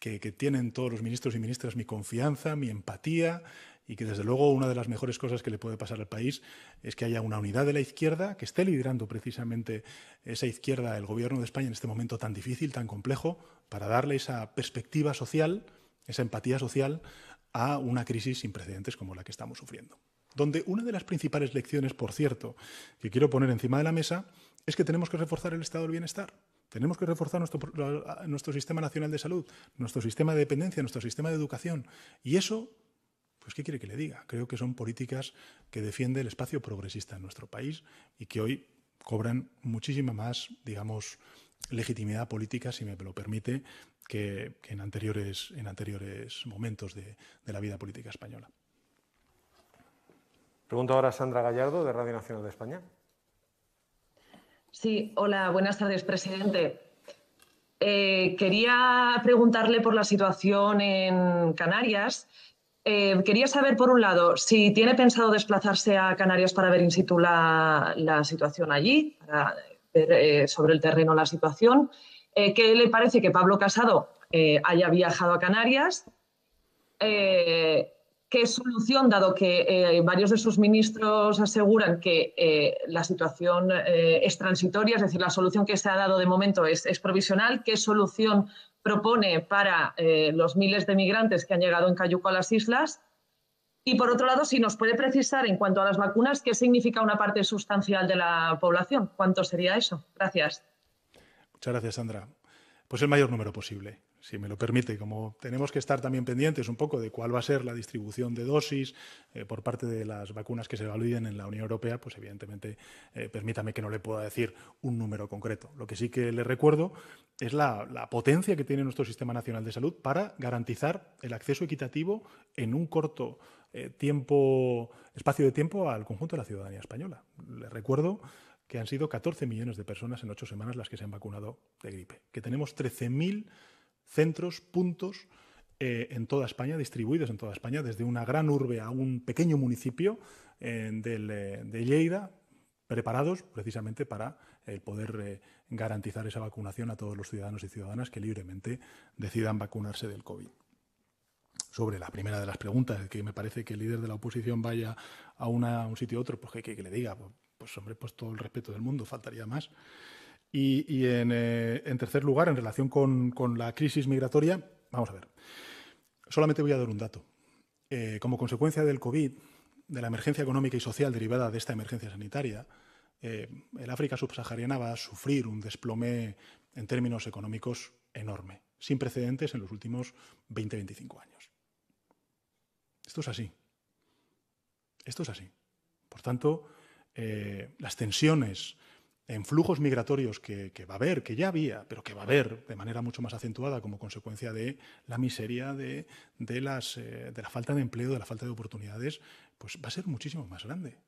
que tienen todos los ministros y ministras mi confianza, mi empatía, y que desde luego una de las mejores cosas que le puede pasar al país es que haya una unidad de la izquierda que esté liderando precisamente esa izquierda, el gobierno de España en este momento tan difícil, tan complejo, para darle esa perspectiva social, esa empatía social a una crisis sin precedentes como la que estamos sufriendo. Donde una de las principales lecciones, por cierto, que quiero poner encima de la mesa es que tenemos que reforzar el estado del bienestar. Tenemos que reforzar nuestro, nuestro sistema nacional de salud, nuestro sistema de dependencia, nuestro sistema de educación. Y eso pues ¿qué quiere que le diga? Creo que son políticas que defiende el espacio progresista en nuestro país y que hoy cobran muchísima más, digamos, legitimidad política, si me lo permite, que, en, anteriores, en anteriores momentos de, la vida política española. Pregunto ahora a Sandra Gallardo, de Radio Nacional de España. Sí, hola, buenas tardes, presidente. Eh, quería preguntarle por la situación en Canarias eh, quería saber, por un lado, si tiene pensado desplazarse a Canarias para ver in situ la, situación allí, para ver eh, sobre el terreno la situación. Eh, ¿Qué le parece que Pablo Casado haya viajado a Canarias? ¿Qué solución, dado que eh, varios de sus ministros aseguran que eh, la situación eh, es transitoria, es decir, la solución que se ha dado de momento es provisional? ¿Qué solución propone para los miles de migrantes que han llegado en Cayuco a las islas? Y por otro lado, si nos puede precisar en cuanto a las vacunas, ¿qué significa una parte sustancial de la población? ¿Cuánto sería eso? Gracias. Muchas gracias, Sandra. Pues el mayor número posible si me lo permite, como tenemos que estar también pendientes un poco de cuál va a ser la distribución de dosis eh, por parte de las vacunas que se evalúen en la Unión Europea, pues evidentemente eh, permítame que no le pueda decir un número concreto. Lo que sí que le recuerdo es la, potencia que tiene nuestro Sistema Nacional de Salud para garantizar el acceso equitativo en un corto eh, tiempo, espacio de tiempo al conjunto de la ciudadanía española. Le recuerdo que han sido 14 millones de personas en ocho semanas las que se han vacunado de gripe, que tenemos 13.000 centros, puntos eh, en toda España, distribuidos en toda España, desde una gran urbe a un pequeño municipio eh, eh, de Lleida, preparados precisamente para el poder garantizar esa vacunación a todos los ciudadanos y ciudadanas que libremente decidan vacunarse del COVID. Sobre la primera de las preguntas, que me parece que el líder de la oposición vaya a, un sitio u otro, pues que, que, le diga, pues, pues hombre, pues todo el respeto del mundo, faltaría más. Y, eh, en, tercer lugar, en relación con, la crisis migratoria, vamos a ver, solamente voy a dar un dato. Eh, como consecuencia del COVID, de la emergencia económica y social derivada de esta emergencia sanitaria, eh, el África subsahariana va a sufrir un desplome en términos económicos enorme, sin precedentes en los últimos 20-25 años. Esto es así. Esto es así. Por tanto, las tensiones en flujos migratorios que, va a haber, que ya había, pero que va a haber de manera mucho más acentuada como consecuencia de la miseria, de eh, la falta de empleo, de la falta de oportunidades, pues va a ser muchísimo más grande.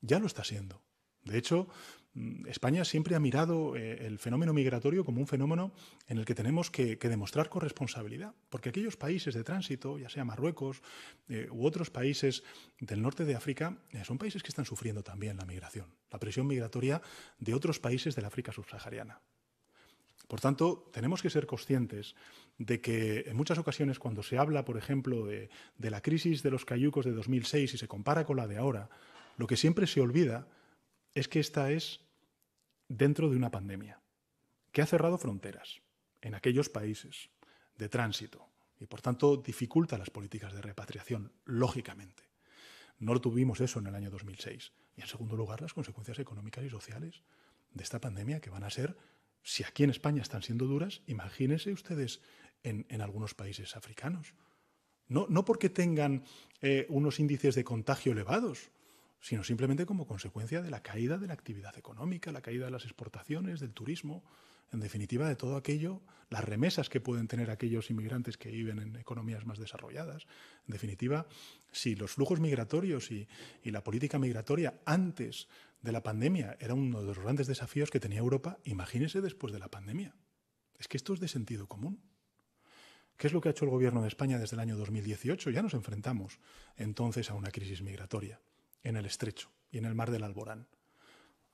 Ya lo está siendo. De hecho, Mm, España siempre ha mirado eh, el fenómeno migratorio como un fenómeno en el que tenemos que, demostrar corresponsabilidad, porque aquellos países de tránsito, ya sea Marruecos eh, u otros países del norte de África, eh, son países que están sufriendo también la migración, la presión migratoria de otros países la África subsahariana. Por tanto, tenemos que ser conscientes de que en muchas ocasiones cuando se habla, por ejemplo, de, de la crisis de los cayucos de 2006 y se compara con la de ahora, lo que siempre se olvida es que esta es dentro de una pandemia que ha cerrado fronteras en aquellos países de tránsito y por tanto dificulta las políticas de repatriación, lógicamente. No tuvimos eso en el año 2006. Y en segundo lugar, las consecuencias económicas y sociales de esta pandemia que van a ser, si aquí en España están siendo duras, imagínense ustedes en, algunos países africanos. No, no porque tengan eh, unos índices de contagio elevados, sino simplemente como consecuencia de la caída de la actividad económica, la caída de las exportaciones, del turismo, en definitiva de todo aquello, las remesas que pueden tener aquellos inmigrantes que viven en economías más desarrolladas. En definitiva, si los flujos migratorios y, la política migratoria antes de la pandemia era uno de los grandes desafíos que tenía Europa, imagínese después de la pandemia. Es que esto es de sentido común. ¿Qué es lo que ha hecho el gobierno de España desde el año 2018? Ya nos enfrentamos entonces a una crisis migratoria en el estrecho y en el mar del Alborán.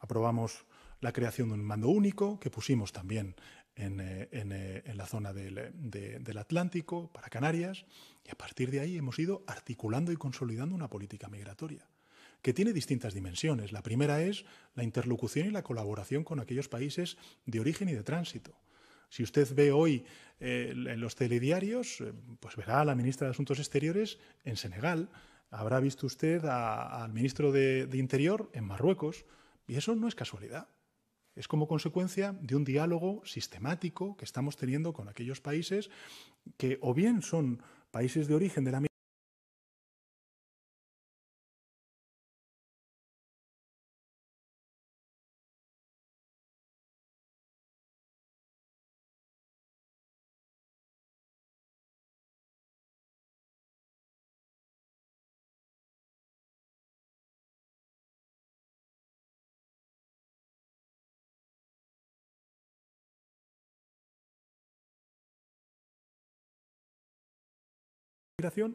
Aprobamos la creación de un mando único que pusimos también en, eh, eh, la zona del, Atlántico para Canarias y a partir de ahí hemos ido articulando y consolidando una política migratoria que tiene distintas dimensiones. La primera es la interlocución y la colaboración con aquellos países de origen y de tránsito. Si usted ve hoy eh, en los telediarios, pues verá a la ministra de Asuntos Exteriores en Senegal, Habrá visto usted al ministro de, Interior en Marruecos y eso no es casualidad. Es como consecuencia de un diálogo sistemático que estamos teniendo con aquellos países que o bien son países de origen de la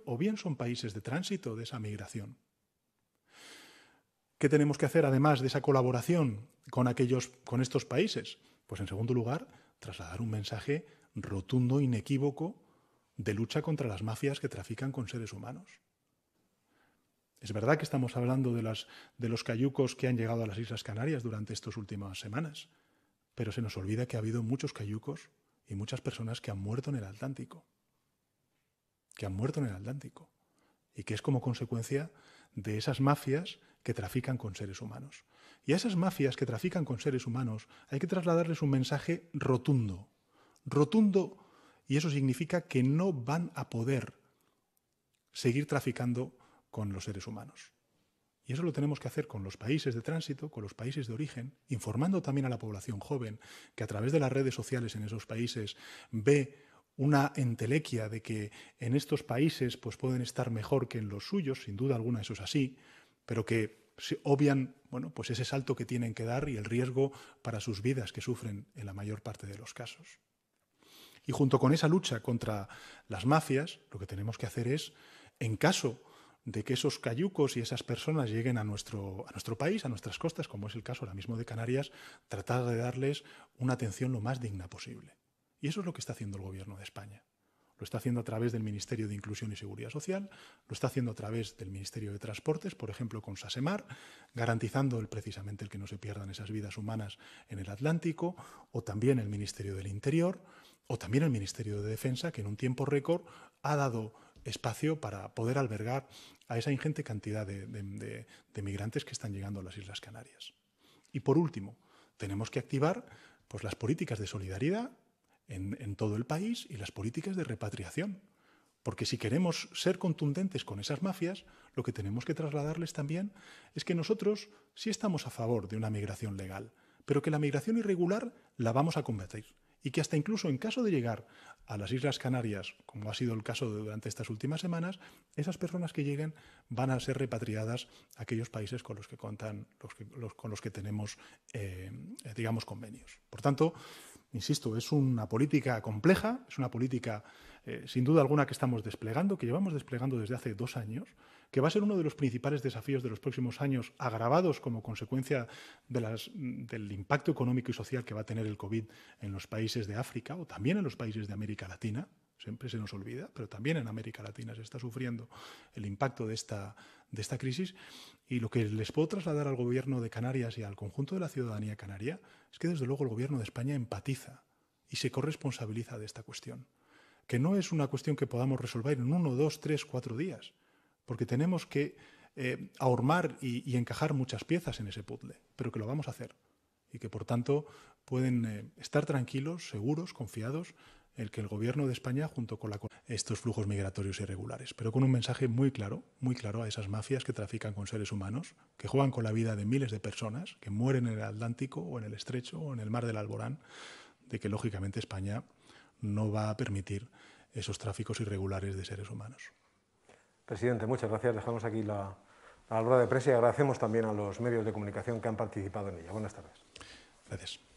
o bien son países de tránsito de esa migración. ¿Qué tenemos que hacer además de esa colaboración con, aquellos, con estos países? Pues en segundo lugar, trasladar un mensaje rotundo, inequívoco, de lucha contra las mafias que trafican con seres humanos. Es verdad que estamos hablando de, de los cayucos que han llegado a las Islas Canarias durante estas últimas semanas, pero se nos olvida que ha habido muchos cayucos y muchas personas que han muerto en el Atlántico que han muerto en el Atlántico y que es como consecuencia de esas mafias que trafican con seres humanos. Y a esas mafias que trafican con seres humanos hay que trasladarles un mensaje rotundo, rotundo, y eso significa que no van a poder seguir traficando con los seres humanos. Y eso lo tenemos que hacer con los países de tránsito, con los países de origen, informando también a la población joven que a través de las redes sociales en esos países ve una entelequia de que en estos países pues, pueden estar mejor que en los suyos, sin duda alguna eso es así, pero que obvian bueno, pues ese salto que tienen que dar y el riesgo para sus vidas que sufren en la mayor parte de los casos. Y junto con esa lucha contra las mafias, lo que tenemos que hacer es, en caso de que esos cayucos y esas personas lleguen a nuestro, a nuestro país, a nuestras costas, como es el caso ahora mismo de Canarias, tratar de darles una atención lo más digna posible. Y eso es lo que está haciendo el Gobierno de España. Lo está haciendo a través del Ministerio de Inclusión y Seguridad Social, lo está haciendo a través del Ministerio de Transportes, por ejemplo, con SASEMAR, garantizando el, precisamente el que no se pierdan esas vidas humanas en el Atlántico, o también el Ministerio del Interior, o también el Ministerio de Defensa, que en un tiempo récord ha dado espacio para poder albergar a esa ingente cantidad de, migrantes que están llegando a las Islas Canarias. Y por último, tenemos que activar pues, las políticas de solidaridad en, todo el país y las políticas de repatriación. Porque si queremos ser contundentes con esas mafias, lo que tenemos que trasladarles también es que nosotros sí estamos a favor de una migración legal, pero que la migración irregular la vamos a combatir. Y que hasta incluso en caso de llegar a las Islas Canarias, como ha sido el caso durante estas últimas semanas, esas personas que lleguen van a ser repatriadas a aquellos países con los que contan, con los que tenemos, eh, digamos, convenios. Por tanto, Insisto, es una política compleja, es una política eh, sin duda alguna que estamos desplegando, que llevamos desplegando desde hace dos años, que va a ser uno de los principales desafíos de los próximos años, agravados como consecuencia del impacto económico y social que va a tener el COVID en los países de África o también en los países de América Latina. Siempre se nos olvida, pero también en América Latina se está sufriendo el impacto de esta, de esta crisis. Y lo que les puedo trasladar al gobierno de Canarias y al conjunto de la ciudadanía canaria es que desde luego el gobierno de España empatiza y se corresponsabiliza de esta cuestión, que no es una cuestión que podamos resolver en uno, dos, tres, cuatro días, porque tenemos que eh, ahormar y, encajar muchas piezas en ese puzzle, pero que lo vamos a hacer y que por tanto pueden eh, estar tranquilos, seguros, confiados el que el gobierno de España, junto con la, estos flujos migratorios irregulares, pero con un mensaje muy claro, muy claro a esas mafias que trafican con seres humanos, que juegan con la vida de miles de personas, que mueren en el Atlántico o en el Estrecho o en el Mar del Alborán, de que lógicamente España no va a permitir esos tráficos irregulares de seres humanos. Presidente, muchas gracias. Dejamos aquí la, la de prensa y agradecemos también a los medios de comunicación que han participado en ella. Buenas tardes. Gracias.